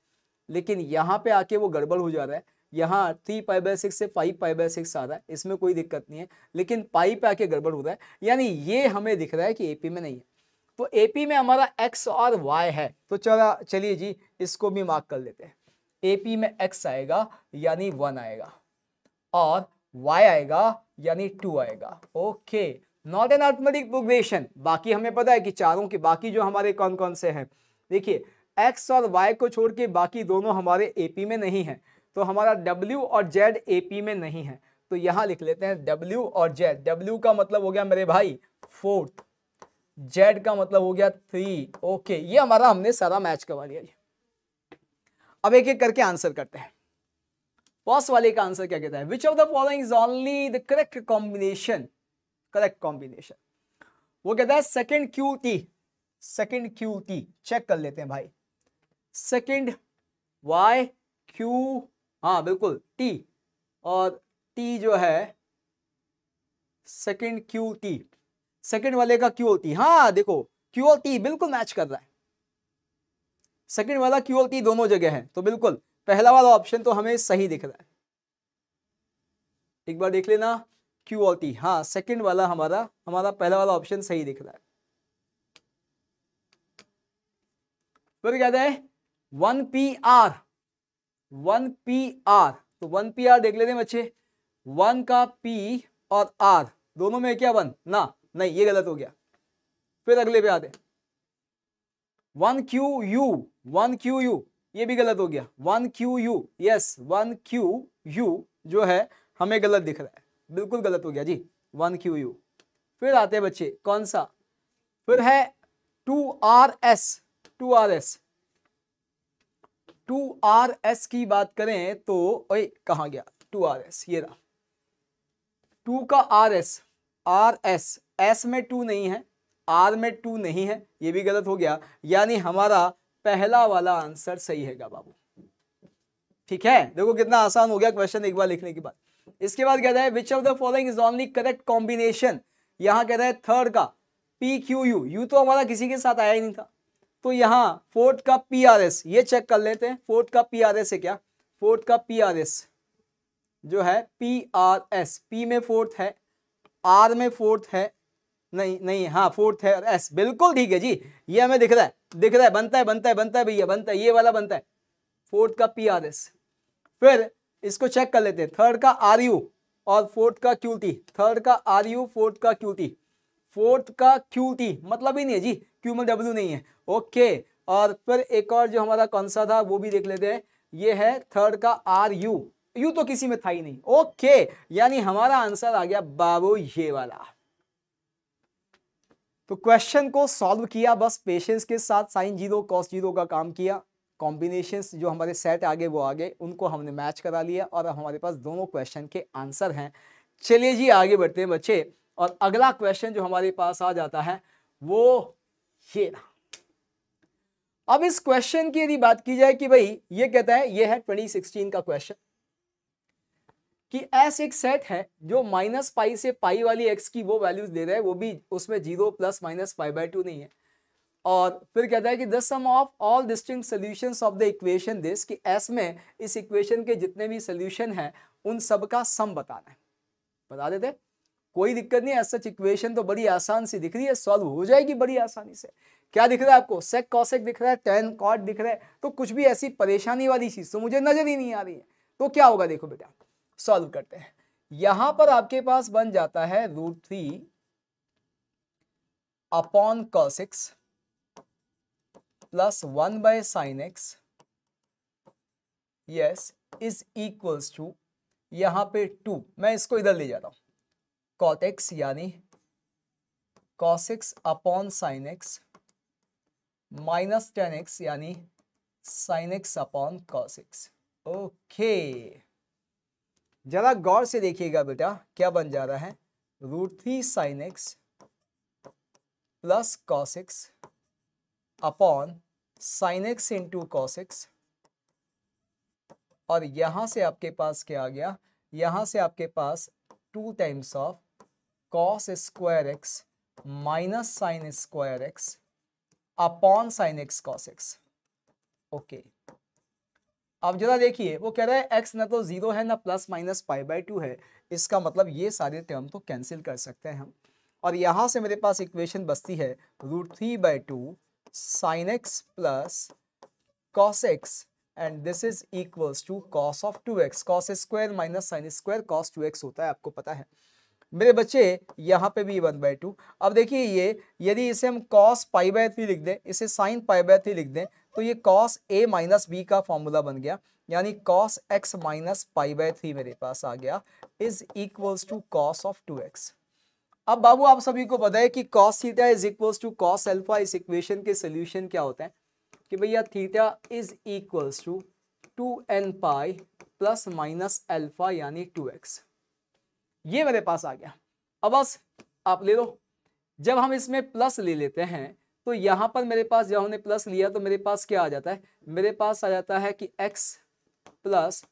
लेकिन यहाँ पे आके वो गड़बड़ हो जा रहा है यहाँ थ्री पाई बाय सिक्स से फाइव पाई बाय सिक्स आ रहा है इसमें कोई दिक्कत नहीं है लेकिन पाई पे आके गड़बड़ हो रहा है यानी ये हमें दिख रहा है कि ए में नहीं है तो ए में हमारा एक्स और वाई है तो चला चलिए जी इसको भी मार्क कर लेते हैं ए में एक्स आएगा यानी वन आएगा और y आएगा यानी टू आएगा okay not an arithmetic progression बाकी हमें पता है कि चारों के बाकी जो हमारे कौन कौन से हैं देखिए x और y को छोड़ के बाकी दोनों हमारे AP में नहीं हैं तो हमारा W और Z AP में नहीं है तो यहाँ लिख लेते हैं W और Z W का मतलब हो गया मेरे भाई फोर्थ Z का मतलब हो गया थ्री ओके ये हमारा हमने सारा मैच करवा लिया अब एक एक करके आंसर करते हैं फर्स्ट वाले का आंसर क्या कहता है which of the following is only the correct combination correct combination वो कहता है second Q T second Q T check कर लेते हैं भाई सेकेंड वाई क्यू हाँ बिल्कुल टी और टी जो है सेकेंड क्यू टी सेकेंड वाले का क्यू टी हाँ देखो क्यू टी बिल्कुल मैच कर रहा है सेकेंड वाला क्यू टी दोनों जगह है तो बिल्कुल पहला वाला ऑप्शन तो हमें सही दिख रहा है एक बार देख लेना क्यू और टी हाँ सेकंड वाला हमारा हमारा पहला वाला ऑप्शन सही दिख रहा है फिर क्या है one P R one P R तो वन पी आर देख लेते हैं बच्चे वन का पी और आर दोनों में क्या वन ना नहीं ये गलत हो गया फिर अगले पे आते one Q U one Q U ये भी गलत हो गया one Q U yes one Q U जो है हमें गलत दिख रहा है बिल्कुल गलत हो गया जी वन क्यू यू फिर आते हैं बच्चे कौन सा फिर है two R S two R S two R S की बात करें तो ओए कहा गया टू आर एस ये रहा टू का R S R S S में टू नहीं है आर में टू नहीं है ये भी गलत हो गया यानी हमारा पहला वाला आंसर सही है बाबू ठीक है देखो कितना आसान हो गया क्वेश्चन एक बार लिखने के बाद इसके बाद कहता है which of the following is only correct combination यहां कहता है थर्ड का पी क्यू यू यू तो हमारा किसी के साथ आया ही नहीं था तो यहाँ फोर्थ का पी आर एस ये चेक कर लेते हैं फोर्थ का पी आर एस है क्या फोर्थ का पी आर एस जो है पी आर एस पी में फोर्थ है आर में फोर्थ है नहीं नहीं हाँ फोर्थ है और एस बिल्कुल ठीक है जी ये हमें दिख रहा है दिख रहा है बनता है बनता है बनता है भैया बनता है ये वाला बनता है फोर्थ का पी आर एस फिर इसको चेक कर लेते हैं थर्ड का आर यू और फोर्थ का क्यू टी थर्ड का आर यू फोर्थ का क्यू टी फोर्थ का क्यू टी मतलब ही नहीं है जी क्यू में डब्ल्यू नहीं है ओके और फिर एक और जो हमारा कौन सा था वो भी देख लेते हैं ये है थर्ड का आर यू यू तो किसी में था ही नहीं ओके यानी हमारा आंसर आ गया बाबू ये वाला तो क्वेश्चन को सॉल्व किया बस पेशेंस के साथ साइन जीरो कॉस जीरो का काम किया कॉम्बिनेशंस जो हमारे सेट आगे वो आगे उनको हमने मैच करा लिया और अब हमारे पास दोनों क्वेश्चन के आंसर हैं चलिए जी आगे बढ़ते हैं बच्चे और अगला क्वेश्चन जो हमारे पास आ जाता है वो ये रहा अब इस क्वेश्चन की यदि बात की जाए कि भाई ये कहता है ये है 2016 का क्वेश्चन कि एस एक सेट है जो माइनस पाई से पाई वाली एक्स की वो वैल्यूज दे रहा है वो भी उसमें zero plus minus pi by two नहीं है और फिर कहता है कि the sum of all distinct solutions of the equation this कि एस में इस इक्वेशन के जितने भी सोल्यूशन हैं उन सब का सम बताना है बता देते कोई दिक्कत नहीं है सच इक्वेशन तो बड़ी आसान सी दिख रही है सॉल्व हो जाएगी बड़ी आसानी से क्या दिख रहा है आपको सेक कॉसेक दिख रहा है टेन कॉट दिख रहा है तो कुछ भी ऐसी परेशानी वाली चीज़ तो मुझे नज़र ही नहीं आ रही है तो क्या होगा देखो बेटा सॉल्व करते हैं यहां पर आपके पास बन जाता है root three upon cos x plus one by sine x yes is equals to यहां पे टू मैं इसको इधर ले रहा हूं कॉट एक्स यानी cos x upon sine x minus tan x यानी sine x upon cos x okay ज़रा गौर से देखिएगा बेटा क्या बन जा रहा है root three sine x plus cos x upon sine x into cos x और यहां से आपके पास क्या आ गया यहां से आपके पास two times of cos square x minus sine square x upon sine x cos x okay okay. अब जरा देखिए वो कह रहा है एक्स ना तो जीरो है ना plus minus pi by two है इसका मतलब ये सारे टर्म तो कैंसिल कर सकते हैं हम और यहाँ से मेरे पास इक्वेशन बचती है root three by two sine x plus cos x and this is equals to cos of two x cos square minus sine square cos two x होता है आपको पता है मेरे बच्चे यहाँ पे भी वन बाई टू अब देखिए ये यदि इसे हम कॉस पाई बाय थ्री लिख दें इसे साइन पाई बाय थ्री लिख दें तो ये कॉस ए माइनस बी का फॉर्मूला बन गया यानी cos x minus pi by three मेरे पास आ गया is equals to cos of two x अब बाबू आप सभी को पता है कि cos theta is equals to cos alpha इस इक्वेशन के सोल्यूशन क्या होते हैं कि भैया theta is equals to two N pi plus minus alpha यानी टू एक्स ये मेरे पास आ गया अब बस आप ले लो जब हम इसमें प्लस ले लेते हैं तो यहां पर मेरे पास जब हमने प्लस लिया तो मेरे पास क्या आ जाता है मेरे पास आ जाता है कि x plus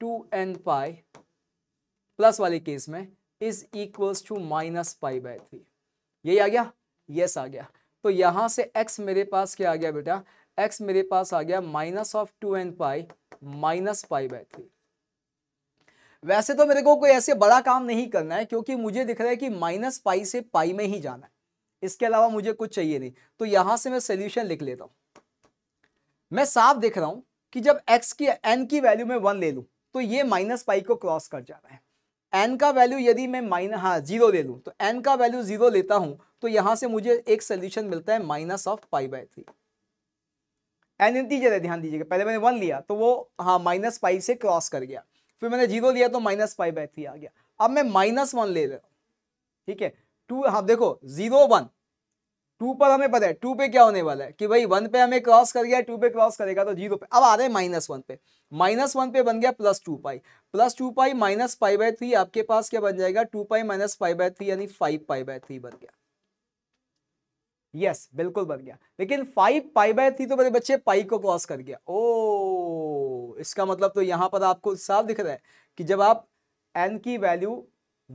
two N pi plus वाले केस में is equals to minus pi by three यही आ गया यस yes, आ गया तो यहां से x मेरे पास क्या आ गया बेटा x मेरे पास आ गया minus of two N pi minus pi by three वैसे तो मेरे को कोई ऐसे बड़ा काम नहीं करना है क्योंकि मुझे दिख रहा है कि माइनस पाई से पाई में ही जाना है इसके अलावा मुझे कुछ चाहिए नहीं तो यहां से मैं सोल्यूशन लिख लेता हूं मैं साफ देख रहा हूं कि जब x की n की वैल्यू में वन ले लूं तो ये माइनस पाई को क्रॉस कर जा रहा है एन का वैल्यू यदि मैं माइन हाँ जीरो ले लूँ तो एन का वैल्यू जीरो लेता हूँ तो यहाँ से मुझे एक सोल्यूशन मिलता है minus of pi by three n integer है ध्यान दीजिएगा पहले मैंने वन लिया तो वो हाँ माइनस पाई से क्रॉस कर गया फिर मैंने जीरो लिया तो माइनस पाई बाय थ्री आ गया अब मैं माइनस वन ले रहा हूँ ठीक है टू हाँ देखो जीरो वन टू पर हमें पता है टू पे क्या होने वाला है कि भाई वन पे हमें क्रॉस कर गया टू पे क्रॉस करेगा तो जीरो पे अब आ रहे हैं माइनस वन पे माइनस वन पे बन गया plus two pi plus two pi minus five by three आपके पास क्या बन जाएगा two pi minus five by three यानी फाइव पाई बाय थ्री बन गया यस yes, बिल्कुल बन गया लेकिन फाइव पाई बाय थ्री तो मेरे बच्चे पाई को क्रॉस कर गया ओ oh, इसका मतलब तो यहां पर आपको साफ दिख रहा है कि जब आप एन की वैल्यू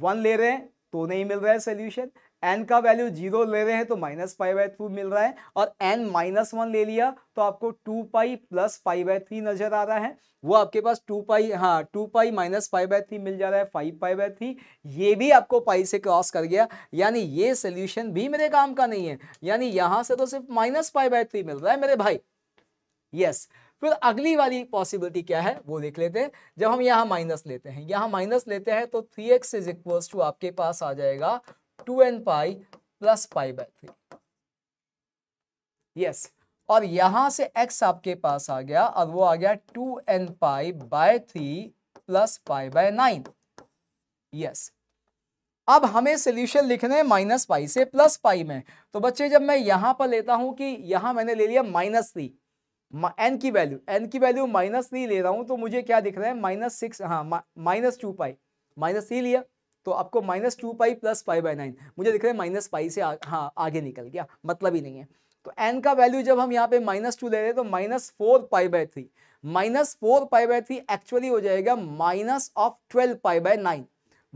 वन ले रहे हैं तो नहीं मिल रहा है सोल्यूशन एन का वैल्यू जीरो ले रहे हैं तो माइनस फाइव बाई टू मिल रहा है और एन माइनस वन ले लिया तो आपको two pi plus five by three नजर आ रहा है वो आपके पास टू पाई हाँ two pi minus five by three मिल जा रहा है फाइव पाई बाई थ्री ये भी आपको पाई से क्रॉस कर गया यानी ये सोल्यूशन भी मेरे काम का नहीं है यानी यहां से तो सिर्फ माइनस फाइव बाय थ्री मिल रहा है मेरे भाई यस yes. फिर अगली वाली पॉसिबिलिटी क्या है वो देख लेते हैं जब हम यहाँ माइनस लेते हैं यहाँ माइनस लेते हैं तो three x is equals to आपके पास आ जाएगा two N pi plus pi by three yes और यहां से x आपके पास आ गया और वो आ गया two N pi by three plus pi by nine yes अब हमें सोल्यूशन लिखने हैं माइनस पाई से प्लस पाई में तो बच्चे जब मैं यहां पर लेता हूं कि यहां मैंने ले लिया माइनस थ्री एन की वैल्यू एन की वैल्यू माइनस नहीं ले रहा हूँ तो मुझे क्या दिख रहा है माइनस सिक्स हाँ minus two pi minus three लिया तो आपको minus two pi plus five by nine मुझे दिख रहा है माइनस पाई से आ, हाँ आगे निकल गया मतलब ही नहीं है तो एन का वैल्यू जब हम यहाँ पे माइनस टू ले रहे हैं तो minus four pi by three minus four pi by three actually हो जाएगा minus of twelve pi by nine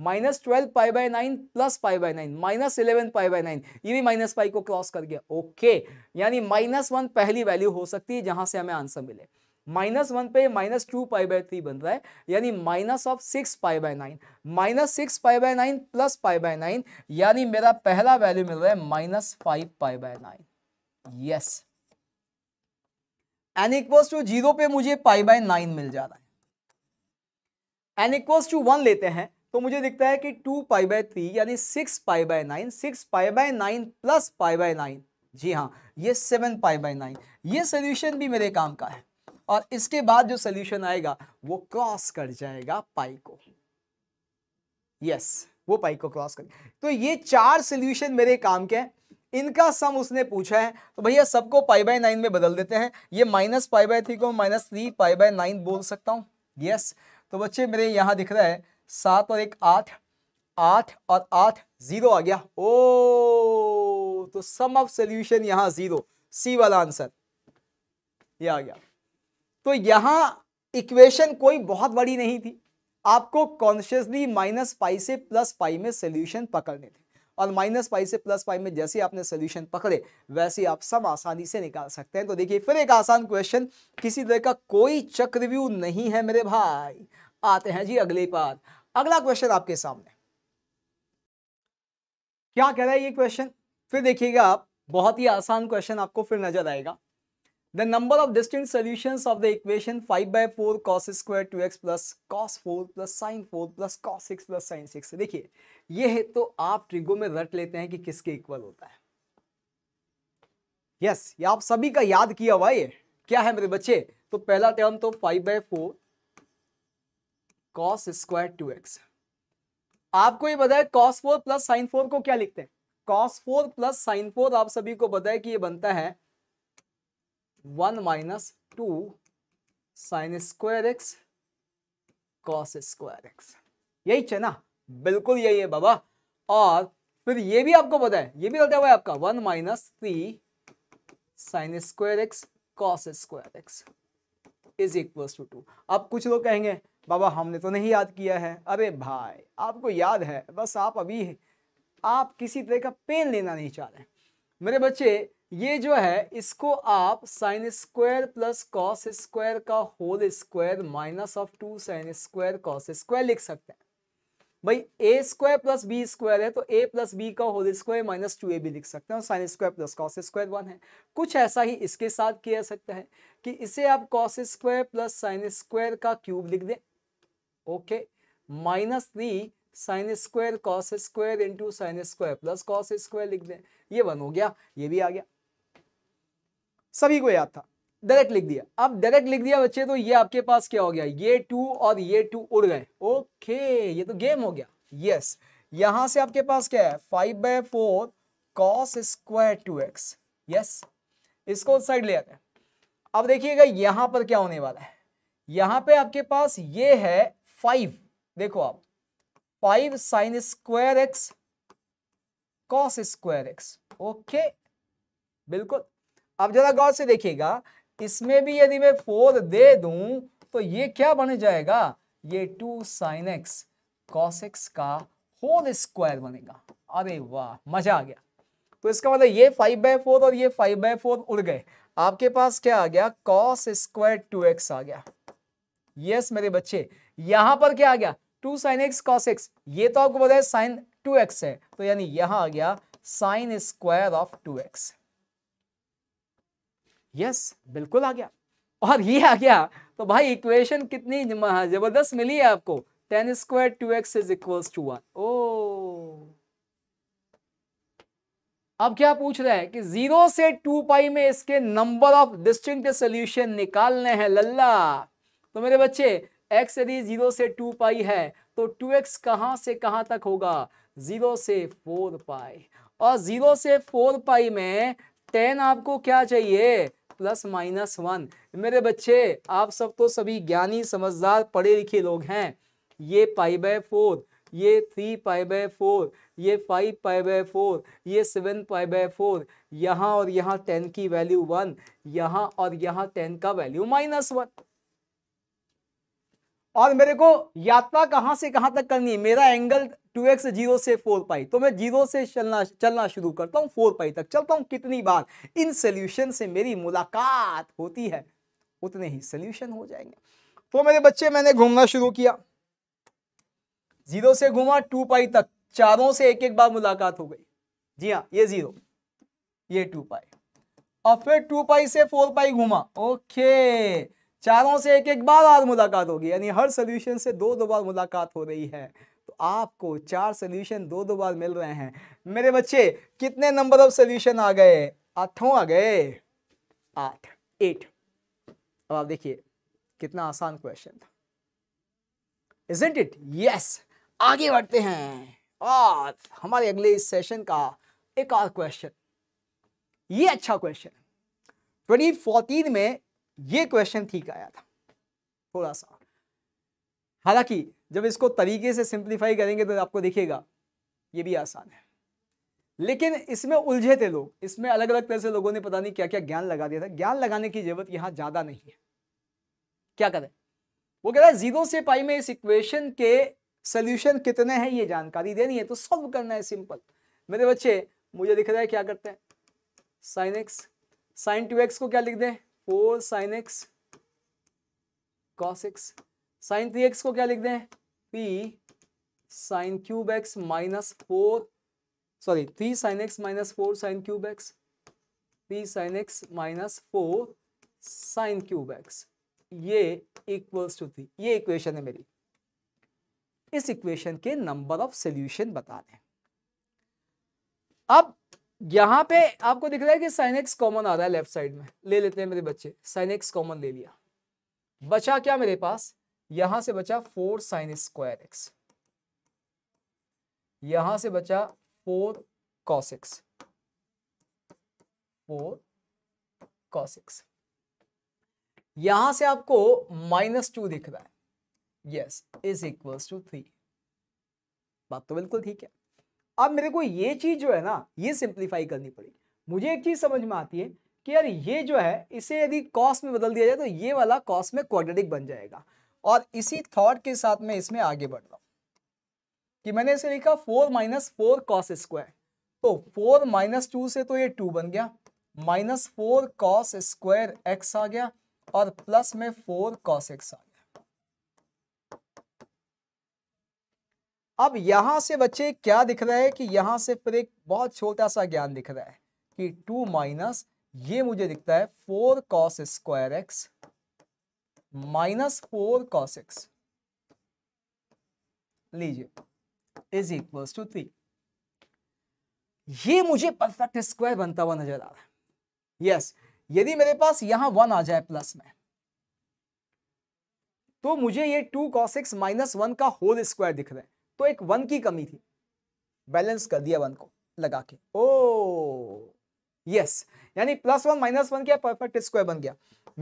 minus twelve pi by nine plus pi by nine minus eleven pi by nine ये भी minus pi को cross कर गया okay यानी minus one पहली value हो सकती है जहां से हमें आंसर मिले माइनस वन पे minus two pi by three बन रहा है यानी minus of six pi by nine minus six pi by nine plus pi by nine यानी मेरा पहला वैल्यू मिल रहा है minus five pi by nine yes n equals to zero पे मुझे पाई बाय नाइन मिल जा रहा है एन इक्वल्स टू वन लेते हैं तो मुझे दिखता है कि टू पाई बाय थ्री यानी six pi by nine six pi by nine plus pi by nine जी हाँ ये सेवन पाई बाय नाइन ये सोल्यूशन भी मेरे काम का है और इसके बाद जो सोल्यूशन आएगा वो क्रॉस कर जाएगा पाई को यस yes, वो पाई को क्रॉस कर तो ये चार सोल्यूशन मेरे काम के हैं इनका सम उसने पूछा है तो भैया सबको पाई बाय नाइन में बदल देते हैं ये माइनस पाई बाय थ्री को minus three pi by nine बोल सकता हूं यस yes, तो बच्चे मेरे यहां दिख रहा है सात और एक आठ आठ और आठ जीरो आ गया ओ तो सम ऑफ सॉल्यूशन यहां जीरो सी वाला आंसर ये आ गया तो यहां इक्वेशन कोई बहुत बड़ी नहीं थी आपको कॉन्शियसली माइनस पाई से प्लस पाई में सोल्यूशन पकड़ने थे और माइनस पाई से प्लस पाई में जैसे आपने सोल्यूशन पकड़े वैसे आप सब आसानी से निकाल सकते हैं तो देखिए फिर एक आसान क्वेश्चन किसी तरह का कोई चक्रव्यूह नहीं है मेरे भाई आते हैं जी अगले पार अगला क्वेश्चन आपके सामने क्या कह रहा है ये क्वेश्चन फिर देखिएगा आप बहुत ही आसान क्वेश्चन आपको फिर नजर आएगा the number of distinct solution of the equation five by four cos square two x plus cos four plus sine four plus cos six plus sine six देखिए ये है तो आप ट्रिगो में रट लेते हैं कि किसके इक्वल होता है यस yes, ये आप सभी का याद किया हुआ ये क्या है मेरे बच्चे तो पहला टर्म तो five by four cos square two x आपको ये पता है cos four plus sine four को क्या लिखते हैं cos four plus sine four आप सभी को पता है कि ये बनता है one minus two sine square x cos square x यही है ना बिल्कुल यही है बाबा और फिर ये भी आपको पता है ये भी बताया हुआ है आपका one minus three sine square x cos square x is equal to two अब कुछ लोग कहेंगे बाबा हमने तो नहीं याद किया है अरे भाई आपको याद है बस आप अभी आप किसी तरह का पेन लेना नहीं चाह रहे मेरे बच्चे ये जो है इसको आप sine square plus cos square का whole square minus of two sine square cos square लिख सकते हैं भाई A square plus B square है तो ए प्लस बी का whole square minus two A B लिख सकते हैं sine square plus cos square one है कुछ ऐसा ही इसके साथ किया सकता है कि इसे आप cos square plus sine square का क्यूब लिख दें okay minus three sine square cos square into sine square plus cos square लिख दें ये वन हो गया ये भी आ गया सभी को याद था डायरेक्ट लिख दिया अब डायरेक्ट लिख दिया बच्चे तो ये आपके पास क्या हो गया ये टू और ये टू उड़ गए ओके ये तो गेम हो गया यस यहां से आपके पास क्या है five by four cos square two x yes इसको साइड ले आते हैं अब देखिएगा यहां पर क्या होने वाला है यहां पे आपके पास ये है फाइव देखो आप five sine square x cos square x okay बिल्कुल अब जरा गौर से देखिएगा इसमें भी यदि मैं फोर दे दूं तो ये क्या बन जाएगा ये two sine x cos x का होल स्क्वायर बनेगा अरे वाह मजा आ गया तो इसका मतलब ये फाइव बाय फोर और ये फाइव बाय फोर उड़ गए आपके पास क्या आ गया कॉस स्क्वायर टू एक्स आ गया यस मेरे बच्चे यहां पर क्या आ गया two sine x cos x ये तो आपको पता है साइन टू एक्स है तो यानी यहां आ गया sine square of two x yes बिल्कुल आ गया और ये आ गया तो भाई इक्वेशन कितनी हाँ, जबरदस्त मिली है आपको tan square two x is equal to one ओ अब क्या पूछ रहे हैं कि जीरो से टू पाई में इसके नंबर ऑफ डिस्टिंक्ट सोल्यूशन निकालने हैं लल्ला तो मेरे बच्चे एक्स यदि जीरो से टू पाई है तो टू एक्स कहाँ से कहाँ तक होगा जीरो से फोर पाई और जीरो से फोर पाई में टेन आपको क्या चाहिए प्लस माइनस वन मेरे बच्चे आप सब तो सभी ज्ञानी समझदार पढ़े लिखे लोग हैं ये पाई बाय फोर ये थ्री पाई बाय फोर ये फाइव पाई बाय फोर ये सेवन पाई बाय फोर यहाँ और यहाँ टेन की वैल्यू वन यहाँ और यहाँ टेन का वैल्यू माइनस वन और मेरे को यात्रा कहाँ से कहाँ तक करनी है मेरा एंगल टू एक्स जीरो से फोर पाई तो मैं जीरो से चलना चलना शुरू करता हूँ फोर पाई तक चलता हूँ कितनी बार इन सोल्यूशन से मेरी मुलाकात होती है उतने ही सोल्यूशन हो जाएंगे तो मेरे बच्चे मैंने घूमना शुरू किया जीरो से घूमा टू पाई तक चारों से एक एक बार मुलाकात हो गई जी हाँ ये जीरो ये टू पाई और फिर टू पाई से फोर पाई घूमा ओके चारों से एक एक बार और मुलाकात होगी यानी हर सोल्यूशन से दो दो बार मुलाकात हो रही है तो आपको चार सोल्यूशन दो दो बार मिल रहे हैं मेरे बच्चे कितने नंबर ऑफ सोल्यूशन आ गए आठों आ गए आठ एट अब आप देखिए कितना आसान क्वेश्चन था इजेंट इट यस आगे बढ़ते हैं और हमारे अगले इस सेशन का एक और क्वेश्चन ये अच्छा क्वेश्चन 2014 में ये क्वेश्चन ठीक आया था थोड़ा सा हालांकि जब इसको तरीके से सिंप्लीफाई करेंगे तो आपको दिखेगा ये भी आसान है लेकिन इसमें उलझे थे लोग इसमें अलग अलग तरह से लोगों ने पता नहीं क्या क्या ज्ञान लगा दिया था ज्ञान लगाने की जरूरत यहां ज्यादा नहीं है क्या करें वो कह रहा है जीरो से पाई में इस इक्वेशन के सोल्यूशन कितने हैं ये जानकारी देनी है तो सॉल्व करना है सिंपल मेरे बच्चे मुझे दिख रहा है क्या करते हैं sine x sine two x को क्या लिख दें four sine x cos x sine three x को क्या लिख दें P sine cube x minus four sorry three sine x minus four sine cube x three sine x minus four sine cube x ये equals to three ये equation है मेरी इस equation के नंबर ऑफ सोल्यूशन बता दें अब यहां पे आपको दिख रहा है कि साइनेक्स कॉमन आ रहा है लेफ्ट साइड में ले लेते हैं मेरे बच्चे साइन एक्स कॉमन ले लिया बचा क्या मेरे पास यहां से बचा फोर साइन स्क्वायर एक्स यहां से बचा four cos x four cos x यहां से आपको माइनस टू दिख रहा है yes is equals to three बात तो बिल्कुल ठीक है अब मेरे को ये चीज़ जो है ना ये सिंप्लीफाई करनी पड़ेगी मुझे एक चीज़ समझ में आती है कि यार ये जो है इसे यदि कॉस्ट में बदल दिया जाए तो ये वाला कॉस्ट में क्वाड्रेटिक बन जाएगा और इसी थॉट के साथ में इसमें आगे बढ़ रहा हूं कि मैंने इसे लिखा four minus four cos square तो फोर माइनस टू से तो ये टू बन गया minus four cos square x आ गया और प्लस में फोर कॉस एक्स आ गया अब यहां से बच्चे क्या दिख रहा है कि यहां से फिर एक बहुत छोटा सा ज्ञान दिख रहा है कि टू माइनस ये मुझे दिखता है four cos square x minus four cos x लीजिए इज इक्वल्स टू थ्री ये मुझे परफेक्ट स्क्वायर बनता हुआ नजर आ रहा है यस यदि मेरे पास यहां वन आ जाए प्लस में तो मुझे ये two cos x minus one का होल स्क्वायर दिख रहा है तो एक वन की कमी थी बैलेंस कर दिया वन को लगा के ओ oh, यस यानी प्लस वन माइनस वन क्या परफेक्ट स्क्वायर बन गया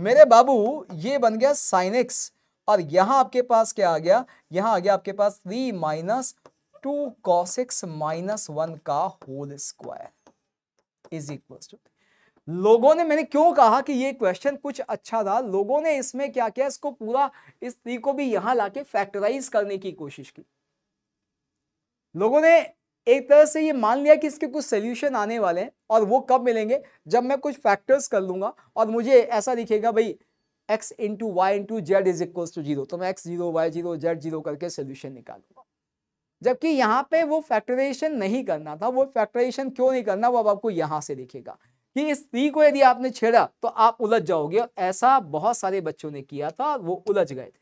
मेरे बाबू ये बन गया साइन एक्स और यहां आपके पास क्या आ गया यहां आ गया आपके पास three minus two cos x minus one का whole square is equal to लोगों ने मैंने क्यों कहा कि ये क्वेश्चन कुछ अच्छा था लोगों ने इसमें क्या किया इसको पूरा इस थ्री को भी यहां लाके फैक्टराइज करने की कोशिश की लोगों ने एक तरह से ये मान लिया कि इसके कुछ सोल्यूशन आने वाले हैं और वो कब मिलेंगे जब मैं कुछ फैक्टर्स कर लूँगा और मुझे ऐसा दिखेगा भाई x into y into z is equals to zero तो मैं x zero y zero z zero करके सोल्यूशन निकालूंगा जबकि यहाँ पे वो फैक्टराइजेशन नहीं करना था वो फैक्टराइजेशन क्यों नहीं करना वो अब आपको यहाँ से दिखेगा कि इस थ्री को यदि आपने छेड़ा तो आप उलझ जाओगे और ऐसा बहुत सारे बच्चों ने किया था और वो उलझ गए थे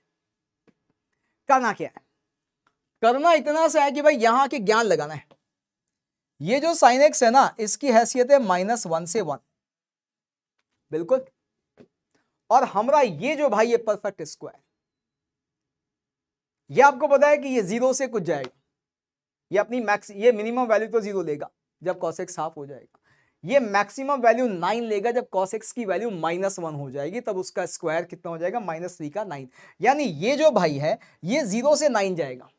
करना क्या है करना इतना सा है कि भाई यहां के ज्ञान लगाना है ये जो साइन एक्स है ना इसकी हैसियत है माइनस वन से वन बिल्कुल और हमारा ये जो भाई ये परफेक्ट स्क्वायर ये आपको पता है कि ये जीरो से कुछ जाएगा ये अपनी मैक्स ये मिनिमम वैल्यू तो जीरो लेगा जब कॉसेक्स हाफ हो जाएगा ये मैक्सिमम वैल्यू नाइन लेगा जब कॉसेक्स की वैल्यू माइनस वन हो जाएगी तब उसका स्क्वायर कितना हो जाएगा माइनस थ्री का नाइन यानी ये जो भाई है ये जीरो से नाइन जाएगा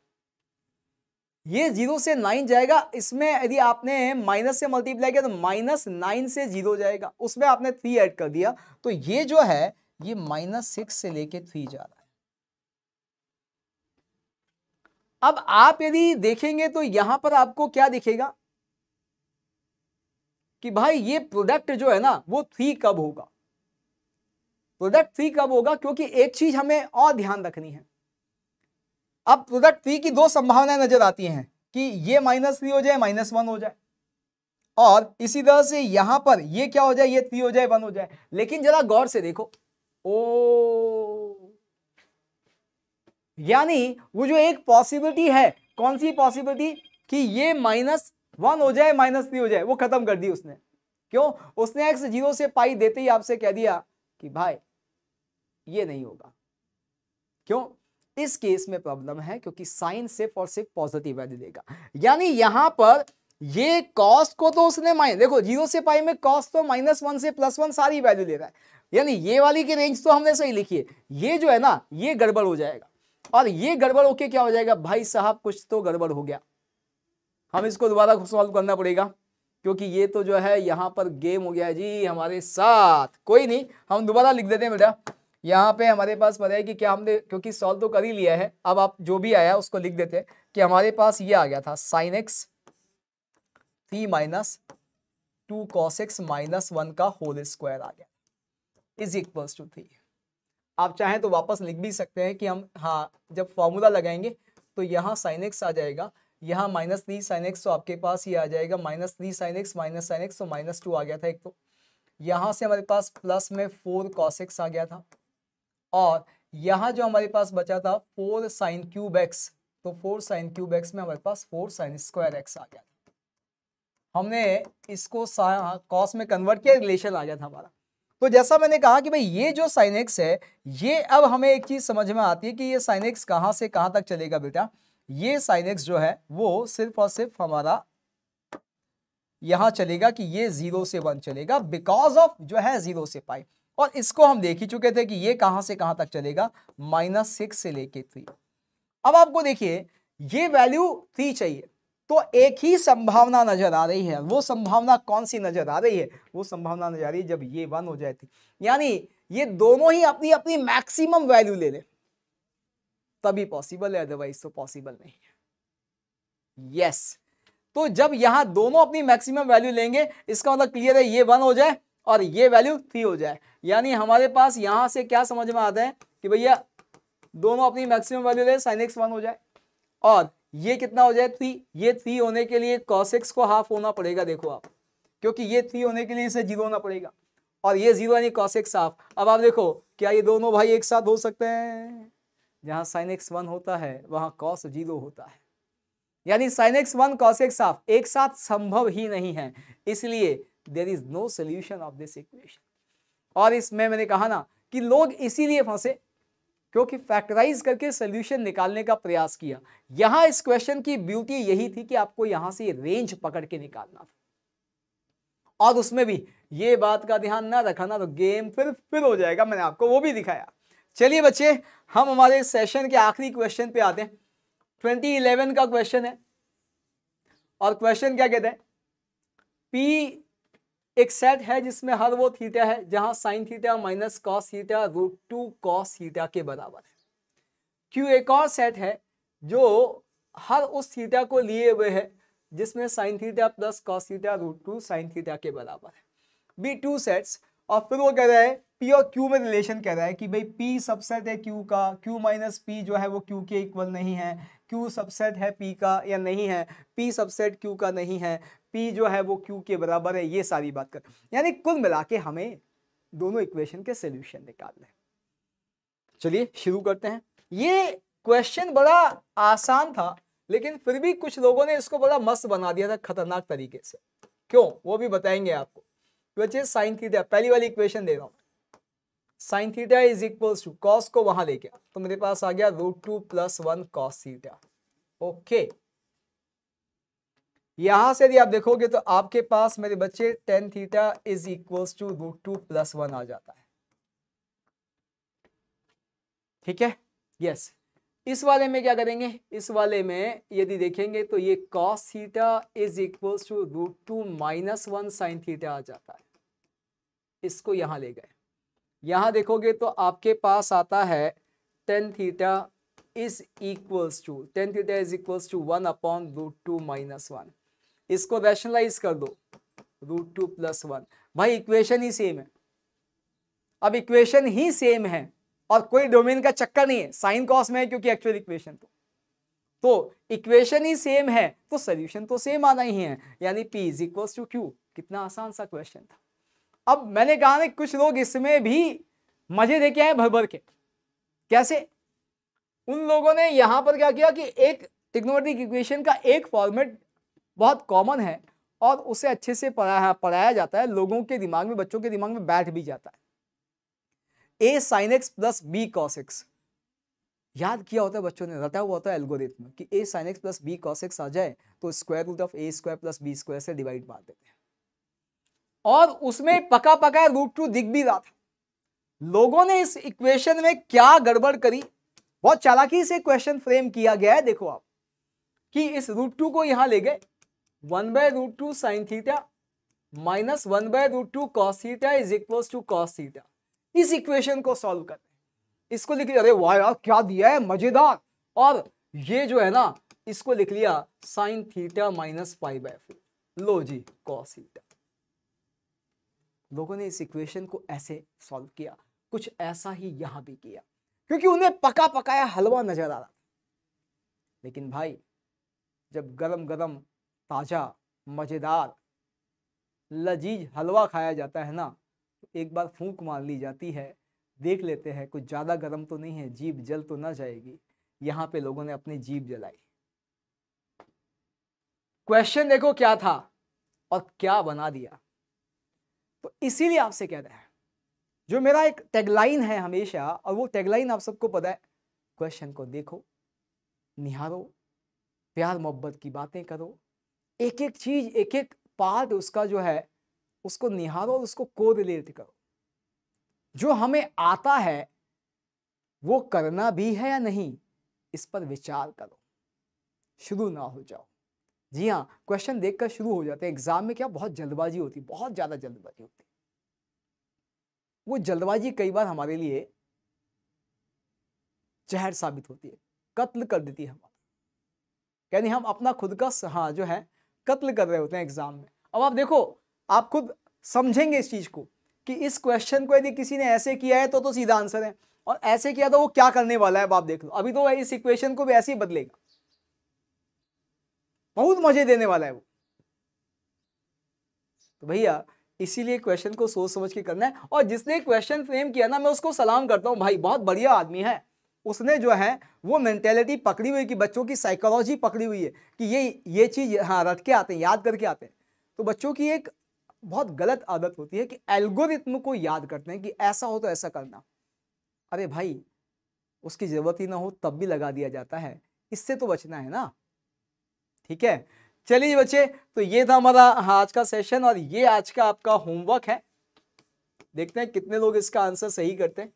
ये जीरो से नाइन जाएगा इसमें यदि आपने माइनस से मल्टीप्लाई किया तो माइनस नाइन से जीरो जाएगा उसमें आपने थ्री ऐड कर दिया तो ये जो है ये माइनस सिक्स से लेके थ्री जा रहा है अब आप यदि देखेंगे तो यहां पर आपको क्या दिखेगा कि भाई ये प्रोडक्ट जो है ना वो थ्री कब होगा प्रोडक्ट थ्री कब होगा क्योंकि एक चीज हमें और ध्यान रखनी है अब प्रोडक्ट तो थ्री की दो संभावनाएं नजर आती हैं कि ये माइनस थ्री हो जाए माइनस वन हो जाए और इसी तरह से यहां पर ये क्या हो जाए ये थ्री हो जाए वन हो जाए लेकिन जरा गौर से देखो ओ यानी वो जो एक पॉसिबिलिटी है कौन सी पॉसिबिलिटी कि ये माइनस वन हो जाए माइनस थ्री हो जाए वो खत्म कर दी उसने क्यों उसने एक्स जीरो से पाई देते ही आपसे कह दिया कि भाई ये नहीं होगा क्यों इस केस में प्रॉब्लम है क्योंकि साइन सिर्फ और सिर्फ पॉजिटिव वैल्यू देगा यानी यहां पर ये कॉस को तो उसने माइनस देखो जीरो से पाई में कॉस तो माइनस वन से प्लस वन सारी वैल्यू दे रहा है यानी ये वाली की रेंज तो हमने सही लिखी है ये जो है ना ये गड़बड़ हो जाएगा और ये गड़बड़ होके क्या हो जाएगा भाई साहब कुछ तो गड़बड़ हो गया हम इसको दोबारा सॉल्व करना पड़ेगा क्योंकि ये तो जो है यहां पर गेम हो गया जी हमारे साथ कोई नहीं हम दोबारा लिख देते हैं बेटा यहाँ पे हमारे पास पता है कि क्या हमने क्योंकि सॉल्व तो कर ही लिया है अब आप जो भी आया उसको लिख देते हैं कि हमारे पास ये आ गया था sine x three minus two cos x minus one का होल स्क्वायर आ गया इज इक्वल्स टू थ्री आप चाहें तो वापस लिख भी सकते हैं कि हम हाँ जब फॉर्मूला लगाएंगे तो यहाँ साइन एक्स आ जाएगा यहाँ माइनस थ्री साइन एक्स तो आपके पास ये आ जाएगा minus three sine x minus sine x तो माइनस टू आ गया था एक तो यहाँ से हमारे पास प्लस में फोर कॉस एक्स आ गया था और यहां जो हमारे पास बचा था फोर साइन क्यूब एक्स तो फोर साइन क्यूब एक्स में हमारे पास फोर साइन स्क्वायर एक्स आ गया हमने इसको कॉस में कन्वर्ट किया रिलेशन आ गया था हमारा तो जैसा मैंने कहा कि भाई ये जो साइन एक्स है ये अब हमें एक चीज समझ में आती है कि ये साइन एक्स कहां से कहां तक चलेगा बेटा ये साइन एक्स जो है वो सिर्फ और सिर्फ हमारा यहां चलेगा कि ये जीरो से वन चलेगा बिकॉज ऑफ जो है जीरो से पाई और इसको हम देख ही चुके थे कि ये कहां से कहां तक चलेगा माइनस सिक्स से लेके थ्री अब आपको देखिए ये वैल्यू थ्री चाहिए तो एक ही संभावना नजर आ रही है वो संभावना कौन सी नजर आ रही है वो संभावना नजर आ रही है जब ये वन हो जाए थी यानी ये दोनों ही अपनी अपनी मैक्सिमम वैल्यू ले ले तभी पॉसिबल है अदरवाइज तो पॉसिबल नहीं है यस तो जब यहां दोनों अपनी मैक्सिमम वैल्यू लेंगे इसका मतलब क्लियर है ये वन हो जाए और ये वैल्यू थ्री हो जाए यानी हमारे पास यहाँ से क्या समझ में आता है कि भैया दोनों अपनी मैक्सिमम वैल्यू ले साइन एक्स वन हो जाए और ये कितना हो जाए थ्री ये थ्री होने के लिए कॉस एक्स को हाफ होना पड़ेगा देखो आप क्योंकि ये थ्री होने के लिए इसे जीरो होना पड़ेगा और ये जीरो यानी कॉस एक्स हाफ अब आप देखो क्या ये दोनों भाई एक साथ हो सकते हैं जहाँ साइन एक्स वन होता है वहाँ कॉस जीरो होता है यानी sine x one cos x half एक साथ संभव ही नहीं है इसलिए there is no solution of this equation और इसमें मैंने कहा ना कि लोग इसीलिए फंसे क्योंकि फैक्टराइज करके सोल्यूशन निकालने का प्रयास किया यहां इस क्वेश्चन की ब्यूटी यही थी कि आपको यहां से रेंज पकड़ के निकालना था और उसमें भी ये बात का ध्यान ना रखा ना तो गेम फिर फिर हो जाएगा मैंने आपको वो भी दिखाया चलिए बच्चे हम हमारे सेशन के आखिरी क्वेश्चन पे आते हैं 2011 का क्वेश्चन है और क्वेश्चन क्या कहते हैं पी एक सेट है जिसमें हर वो थीटा है जहां sine theta minus cos theta root two cos theta के बराबर है क्यू एक और सेट है जो हर उस थीटा को लिए हुए है जिसमें sine theta plus cos theta root two sine theta के बराबर है बी टू सेट्स और फिर वो कह रहा है पी और क्यू में रिलेशन कह रहा है कि भाई पी सबसेट है क्यू का क्यू माइनस पी जो है वो क्यू के इक्वल नहीं है क्यू सबसेट है पी का या नहीं है पी सबसेट क्यू का नहीं है पी जो है वो क्यू के बराबर है ये सारी बात कर यानी कुल मिला के हमें दोनों इक्वेशन के सोल्यूशन निकालने चलिए शुरू करते हैं ये क्वेश्चन बड़ा आसान था लेकिन फिर भी कुछ लोगों ने इसको बड़ा मस्त बना दिया था खतरनाक तरीके से क्यों वो भी बताएंगे आपको क्वेश्चन साइन sin पहली वाली इक्वेशन दे रहा हूँ sine theta is equals to cos को वहां लेके तो मेरे पास आ गया root two plus one cos theta okay यहां से यदि आप देखोगे तो आपके पास मेरे बच्चे tan theta is equals to root two plus one आ जाता है ठीक है यस इस वाले में क्या करेंगे इस वाले में यदि देखेंगे तो ये cos theta is equals to root two minus one sine theta आ जाता है इसको यहां ले गए यहाँ देखोगे तो आपके पास आता है tan theta is equals to tan theta is equals to one upon root two minus one इसको रैशनलाइज कर दो रूट टू प्लस वन भाई इक्वेशन ही सेम है अब इक्वेशन ही सेम है और कोई डोमेन का चक्कर नहीं है साइन कॉस में है क्योंकि एक्चुअल इक्वेशन तो तो इक्वेशन ही सेम है तो सोल्यूशन तो सेम आना ही है यानी P is equals to Q कितना आसान सा क्वेश्चन था अब मैंने कहा ना कुछ लोग इसमें भी मजे देखे आए भर भर के कैसे उन लोगों ने यहां पर क्या किया कि एक टिक्नोमेट्रिक इक्वेशन का एक फॉर्मेट बहुत कॉमन है और उसे अच्छे से पढ़ाया पढ़ाया जाता है लोगों के दिमाग में बच्चों के दिमाग में बैठ भी जाता है A sine x plus B cos x याद किया होता है बच्चों ने रटा हुआ होता है एल्गोरिथम कि A sine x plus B cos x आ जाए तो square root of A square plus B square से डिवाइड मार देते हैं और उसमें पका पका रूट टू दिख भी रहा था लोगों ने इस इक्वेशन में क्या गड़बड़ करी बहुत चालाकी से क्वेश्चन फ्रेम किया गया है देखो आप कि इस रूट टू को यहां ले गए one by root two sine theta minus one by root two cos theta is equal to cos theta इस इक्वेशन को सॉल्व कर इसको लिख लिया अरे वाह यार क्या दिया है मजेदार और ये जो है ना इसको लिख लिया sine theta minus pi by four लो जी कॉस थीटा लोगों ने इस इक्वेशन को ऐसे सॉल्व किया कुछ ऐसा ही यहां भी किया क्योंकि उन्हें पका पकाया हलवा नजर आ रहा लेकिन भाई जब गरम गरम ताजा मजेदार लजीज हलवा खाया जाता है ना तो एक बार फूंक मार ली जाती है देख लेते हैं कुछ ज़्यादा गर्म तो नहीं है जीप जल तो ना जाएगी यहाँ पे लोगों ने अपनी जीप जलाई क्वेश्चन देखो क्या था और क्या बना दिया इसीलिए आपसे कह रहे है जो मेरा एक टैगलाइन है हमेशा और वो टैगलाइन आप सबको पता है क्वेश्चन को देखो निहारो प्यार मोहब्बत की बातें करो एक एक चीज एक एक पार्ट उसका जो है उसको निहारो और उसको रिलेट करो जो हमें आता है वो करना भी है या नहीं इस पर विचार करो शुरू ना हो जाओ जी हाँ क्वेश्चन देखकर शुरू हो जाते हैं एग्जाम में क्या बहुत जल्दबाजी होती है बहुत ज़्यादा जल्दबाजी होती है वो जल्दबाजी कई बार हमारे लिए जहर साबित होती है कत्ल कर देती है हमारा यानी हम अपना खुद का हाँ जो है कत्ल कर रहे होते हैं एग्जाम में अब आप देखो आप खुद समझेंगे इस चीज़ को कि इस क्वेश्चन को यदि किसी ने ऐसे किया है तो तो सीधा आंसर है और ऐसे किया तो वो क्या करने वाला है अब आप देख लो अभी तो इस इक्वेशन को भी ऐसे ही बदलेगा बहुत मजे देने वाला है वो तो भैया इसीलिए क्वेश्चन को सोच समझ के करना है और जिसने क्वेश्चन फ्रेम किया ना मैं उसको सलाम करता हूँ भाई बहुत बढ़िया आदमी है उसने जो है वो मेंटेलिटी पकड़ी हुई कि बच्चों की साइकोलॉजी पकड़ी हुई है कि ये ये चीज़ हाँ रट के आते हैं याद करके आते हैं तो बच्चों की एक बहुत गलत आदत होती है कि एल्गोरिथम को याद करते हैं कि ऐसा हो तो ऐसा करना अरे भाई उसकी ज़रूरत ही ना हो तब भी लगा दिया जाता है इससे तो बचना है ना ठीक है चलिए बच्चे तो ये था हमारा आज का सेशन और ये आज का आपका होमवर्क है देखते हैं कितने लोग इसका आंसर सही करते हैं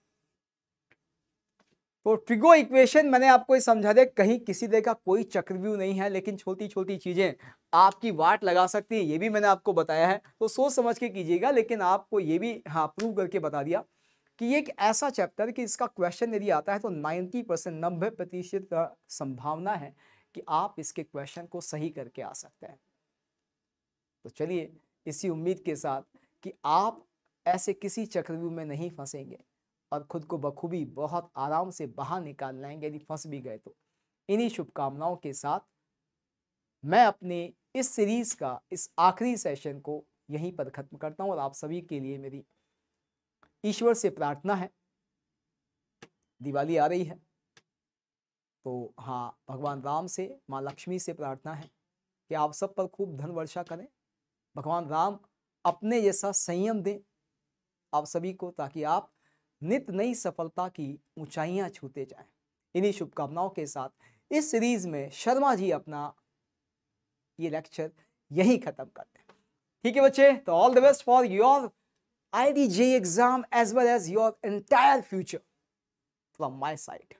तो ट्रिगो इक्वेशन मैंने आपको ये समझा दिया कहीं किसी तरह का कोई चक्रव्यूह नहीं है लेकिन छोटी छोटी चीज़ें आपकी वाट लगा सकती है ये भी मैंने आपको बताया है तो सोच समझ के कीजिएगा लेकिन आपको ये भी हाँ प्रूव करके बता दिया कि ये एक ऐसा चैप्टर कि इसका क्वेश्चन यदि आता है तो 90 परसेंट नब्बे प्रतिशत संभावना है कि आप इसके क्वेश्चन को सही करके आ सकते हैं तो चलिए इसी उम्मीद के साथ कि आप ऐसे किसी चक्रव्यूह में नहीं फंसेंगे और खुद को बखूबी बहुत आराम से बाहर निकाल लाएंगे यदि फंस भी गए तो इन्हीं शुभकामनाओं के साथ मैं अपने इस सीरीज़ का इस आखिरी सेशन को यहीं पर ख़त्म करता हूं और आप सभी के लिए मेरी ईश्वर से प्रार्थना है दिवाली आ रही है तो हाँ भगवान राम से माँ लक्ष्मी से प्रार्थना है कि आप सब पर खूब धन वर्षा करें भगवान राम अपने जैसा संयम दें आप सभी को ताकि आप नित नई सफलता की ऊंचाइयां छूते जाएं इन्हीं शुभकामनाओं के साथ इस सीरीज में शर्मा जी अपना ये लेक्चर यही खत्म करते हैं ठीक है बच्चे तो all the best for your I D exam as well as your entire future from my side